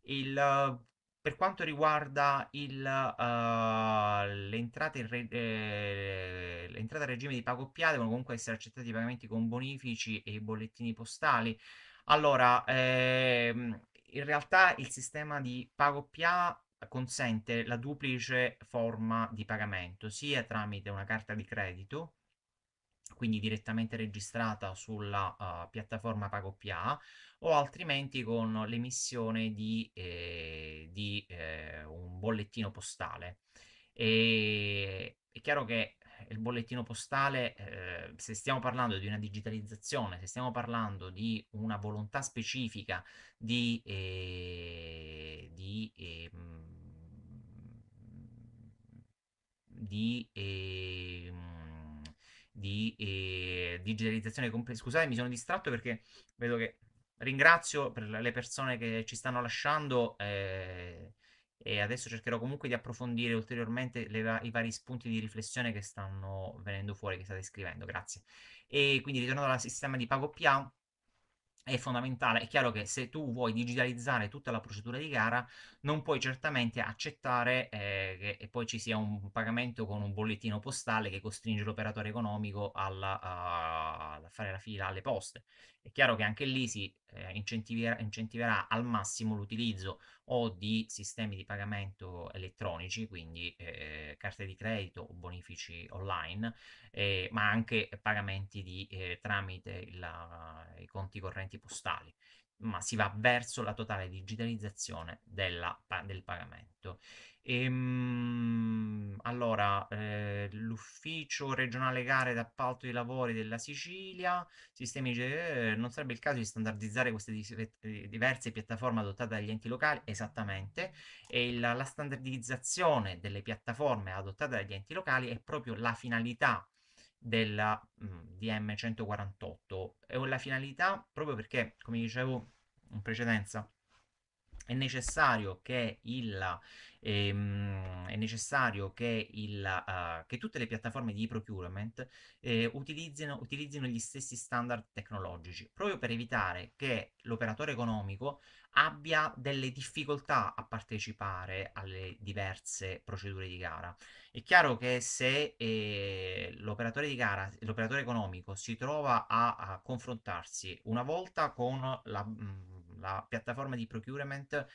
Il, eh, per quanto riguarda il, uh, eh, l'entrata, in re, eh, l'entrata a regime di pago PA, devono comunque essere accettati i pagamenti con bonifici e i bollettini postali. Allora, ehm, in realtà il sistema di pago PA consente la duplice forma di pagamento, sia tramite una carta di credito quindi direttamente registrata sulla uh, piattaforma PagoPA o altrimenti con l'emissione di, eh, di eh, un bollettino postale. E, è chiaro che il bollettino postale, eh, se stiamo parlando di una digitalizzazione, se stiamo parlando di una volontà specifica di, eh, di, ehm, di ehm, di eh, digitalizzazione complessa. Scusate, mi sono distratto perché vedo che ringrazio per le persone che ci stanno lasciando eh, e adesso cercherò comunque di approfondire ulteriormente va- i vari spunti di riflessione che stanno venendo fuori, che state scrivendo. Grazie. E quindi ritornando al sistema di PagoPA, è fondamentale. È chiaro che se tu vuoi digitalizzare tutta la procedura di gara, non puoi certamente accettare eh, che poi ci sia un pagamento con un bollettino postale che costringe l'operatore economico alla, a, a fare la fila alle poste. È chiaro che anche lì si eh, incentiverà, incentiverà, al massimo l'utilizzo o di sistemi di pagamento elettronici, quindi eh, carte di credito o bonifici online, eh, ma anche pagamenti di, eh, tramite la, i conti correnti postali ma si va verso la totale digitalizzazione della, del pagamento. Ehm, allora, eh, l'ufficio regionale gare d'appalto dei lavori della Sicilia, sistemi, eh, non sarebbe il caso di standardizzare queste dis- eh, eh, diverse piattaforme adottate dagli enti locali? Esattamente, e il, la standardizzazione delle piattaforme adottate dagli enti locali è proprio la finalità della mh, DM 148, è la finalità proprio perché, come dicevo in precedenza, è necessario che, il, ehm, è necessario che, il, uh, che tutte le piattaforme di procurement eh, utilizzino, utilizzino, gli stessi standard tecnologici, proprio per evitare che l'operatore economico abbia delle difficoltà a partecipare alle diverse procedure di gara. È chiaro che se eh, l'operatore di gara, l'operatore economico si trova a, a confrontarsi una volta con la... Mh, mm, la piattaforma di procurement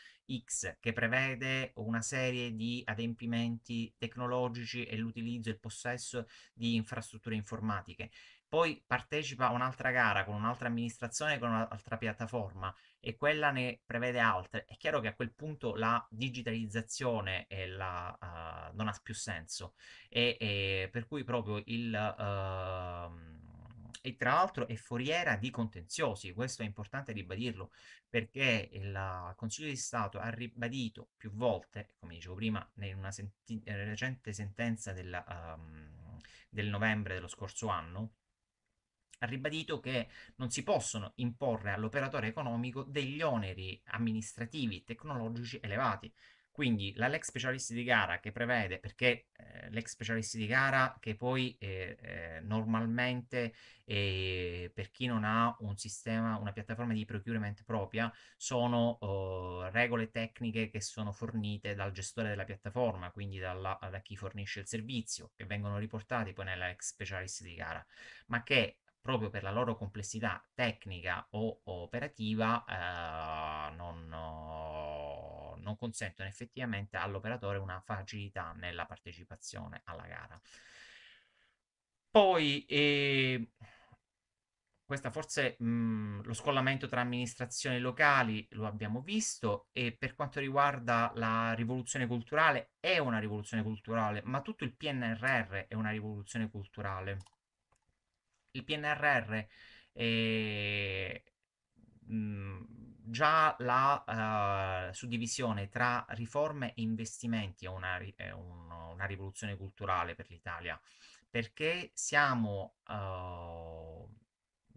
X che prevede una serie di adempimenti tecnologici e l'utilizzo e il possesso di infrastrutture informatiche. Poi partecipa a un'altra gara con un'altra amministrazione, con un'altra piattaforma e quella ne prevede altre. È chiaro che a quel punto la digitalizzazione la, uh, non ha più senso, e, e per cui proprio il... Uh, e tra l'altro è foriera di contenziosi, questo è importante ribadirlo, perché il eh, Consiglio di Stato ha ribadito più volte, come dicevo prima, in una senti- eh, recente sentenza della, um, del novembre dello scorso anno, ha ribadito che non si possono imporre all'operatore economico degli oneri amministrativi tecnologici elevati, quindi la Lex Specialisti di gara che prevede, perché eh, l'ex Specialisti di gara che poi eh, eh, normalmente eh, per chi non ha un sistema, una piattaforma di procurement propria, sono oh, regole tecniche che sono fornite dal gestore della piattaforma, quindi dalla, da chi fornisce il servizio, che vengono riportati poi nella Lex Specialisti di gara, ma che proprio per la loro complessità tecnica o, o operativa eh, non... Oh, non consentono effettivamente all'operatore una fragilità nella partecipazione alla gara. Poi, eh, questa forse mh, mhmm, lo scollamento tra amministrazioni locali lo abbiamo visto e per quanto riguarda la rivoluzione culturale è una rivoluzione culturale, ma tutto il PNRR è una rivoluzione culturale. Il PNRR è, mh, ehm, già la eh, suddivisione tra riforme e investimenti è una, è un, una rivoluzione culturale per l'Italia, perché siamo eh,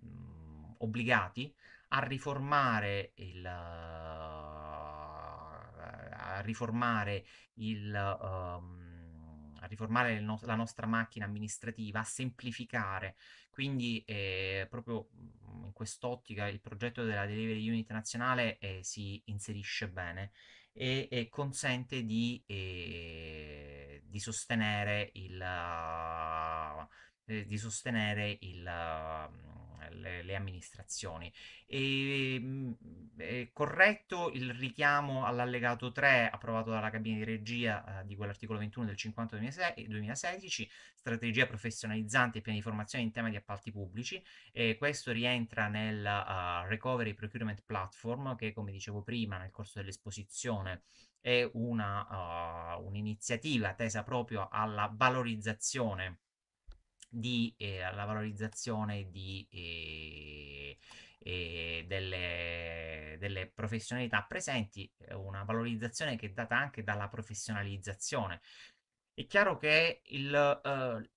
mm, obbligati a riformare il, eh, a riformare il um, a riformare no- la nostra macchina amministrativa, a semplificare. Quindi eh, proprio mm, in quest'ottica il progetto della delivery unit nazionale eh, si inserisce bene e, e consente di, eh, di, sostenere il... Uh, di sostenere il uh, le, le amministrazioni. E, mh, mm, è corretto il richiamo all'allegato 3 approvato dalla cabina di regia eh, di quell'articolo 21 del 50 2016, strategia professionalizzante e piani di formazione in tema di appalti pubblici. E questo rientra nel uh, eh, Recovery Procurement Platform che, come dicevo prima, nel corso dell'esposizione è una, uh, un'iniziativa tesa proprio alla valorizzazione di, eh, alla valorizzazione di, eh, eh, delle, delle, professionalità presenti, una valorizzazione che è data anche dalla professionalizzazione. È chiaro che il, eh,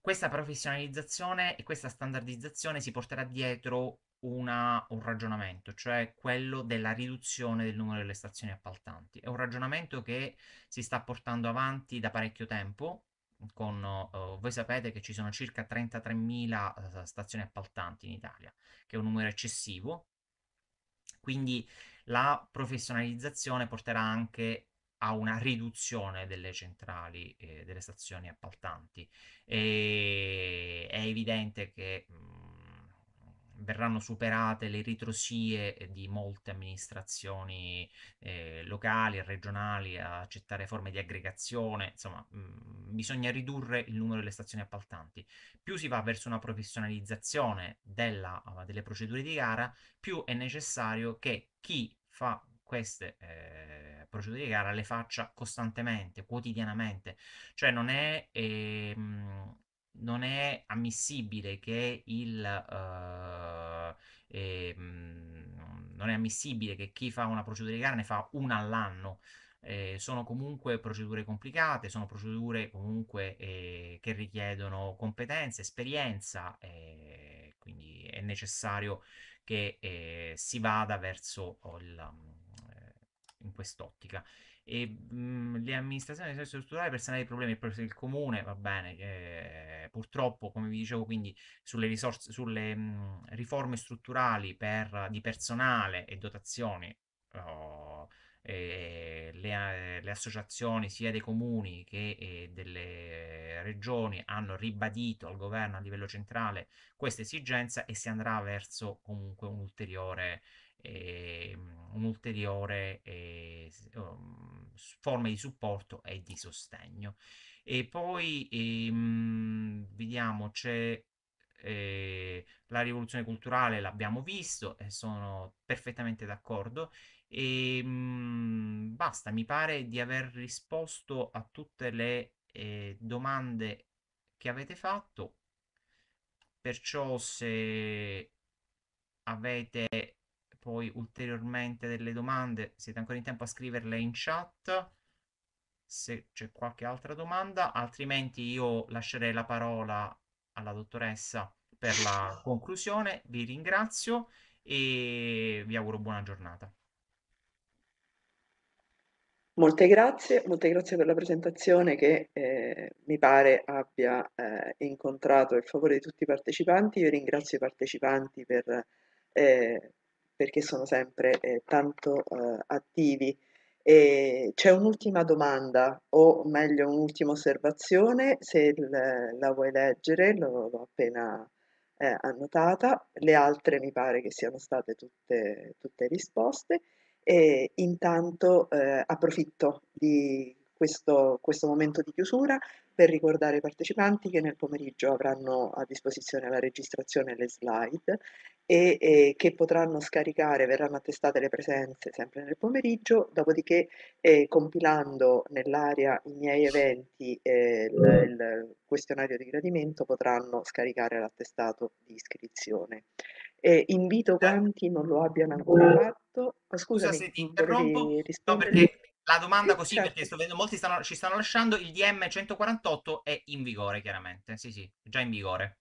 questa professionalizzazione e questa standardizzazione si porterà dietro una, un ragionamento, cioè quello della riduzione del numero delle stazioni appaltanti. È un ragionamento che si sta portando avanti da parecchio tempo con, uh, voi sapete che ci sono circa 33.000 eh, stazioni appaltanti in Italia, che è un numero eccessivo, quindi la professionalizzazione porterà anche a una riduzione delle centrali, eh, delle stazioni appaltanti. E è evidente che... Mh, mm, verranno superate le ritrosie eh, di molte amministrazioni eh, locali e regionali a accettare forme di aggregazione, insomma mh, mm, bisogna ridurre il numero delle stazioni appaltanti. Più si va verso una professionalizzazione della, ah, delle procedure di gara, più è necessario che chi fa queste eh, procedure di gara le faccia costantemente, quotidianamente, cioè non è... Eh, mh, non è ammissibile che il... Uh, eh, ehm, non è ammissibile che chi fa una procedura di gara ne fa una all'anno. Eh, sono comunque procedure complicate, sono procedure comunque eh, che richiedono competenze esperienza, eh, quindi è necessario che eh, si vada verso il, mm, eh, in quest'ottica e mh, mhmm, le amministrazioni di servizio per sanare i problemi, del il comune, va bene, eh, purtroppo, come vi dicevo, quindi sulle, risorse, sulle mh, mhmm, riforme strutturali per, di personale e dotazioni, oh, eh, le, le, associazioni sia dei comuni che eh, delle regioni hanno ribadito al governo a livello centrale questa esigenza e si andrà verso comunque un'ulteriore ulteriore Mhmm, un'ulteriore um, forma di supporto e di sostegno. E poi ehm, vediamo c'è eh, la rivoluzione culturale l'abbiamo visto e sono perfettamente d'accordo e mh, mhmm, basta mi pare di aver risposto a tutte le eh, domande che avete fatto perciò se avete poi ulteriormente delle domande, siete ancora in tempo a scriverle in chat se c'è qualche altra domanda, altrimenti io lascerei la parola alla dottoressa per la conclusione. Vi ringrazio e vi auguro buona giornata. Molte grazie, molte grazie per la presentazione che eh, mi pare abbia eh, incontrato il favore di tutti i partecipanti. Io ringrazio i partecipanti per eh, perché sono sempre eh, tanto eh, attivi. E c'è un'ultima domanda, o meglio un'ultima osservazione, se la vuoi leggere, l'ho appena eh, annotata, le altre mi pare che siano state tutte, tutte risposte. E intanto eh, approfitto di questo, questo momento di chiusura per ricordare i partecipanti che nel pomeriggio avranno a disposizione la registrazione e le slide e, e che potranno scaricare, verranno attestate le presenze sempre nel pomeriggio, dopodiché eh, compilando nell'area i miei eventi e il, mm. il questionario di gradimento potranno scaricare l'attestato di iscrizione. Eh, invito quanti non lo abbiano ancora fatto. scusa se ti interrompo, no, perché la domanda così certo. perché sto vedendo molti stanno, ci stanno lasciando il DM 148 è in vigore chiaramente sì sì già in vigore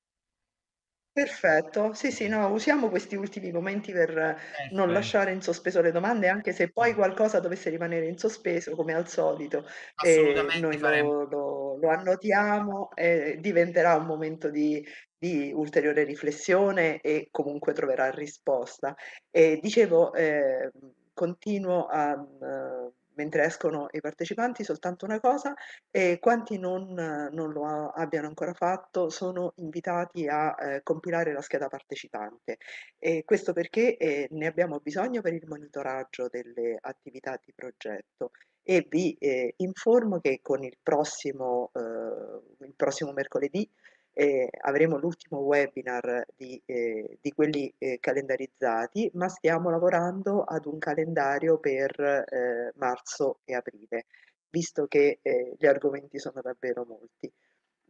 Perfetto, sì sì, no, usiamo questi ultimi momenti per eh, non lasciare in sospeso le domande, anche se poi mm. qualcosa dovesse rimanere in sospeso, come al solito, assolutamente noi lo, lo, lo, annotiamo e diventerà un momento di, di, ulteriore riflessione e comunque troverà risposta. E dicevo, eh, continuo a... Mm, mentre escono i partecipanti soltanto una cosa e quanti non, non lo abbiano ancora fatto sono invitati a eh, compilare la scheda partecipante e questo perché eh, ne abbiamo bisogno per il monitoraggio delle attività di progetto e vi eh, informo che con il prossimo, eh, il prossimo mercoledì eh, avremo l'ultimo webinar di, eh, di quelli eh, calendarizzati, ma stiamo lavorando ad un calendario per eh, marzo e aprile, visto che eh, gli argomenti sono davvero molti.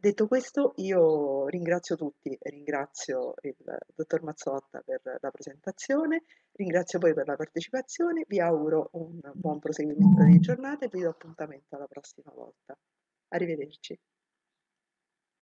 Detto questo, io ringrazio tutti, ringrazio il dottor Mazzotta per la presentazione, ringrazio voi per la partecipazione, vi auguro un buon proseguimento di giornata e vi do appuntamento alla prossima volta. Arrivederci.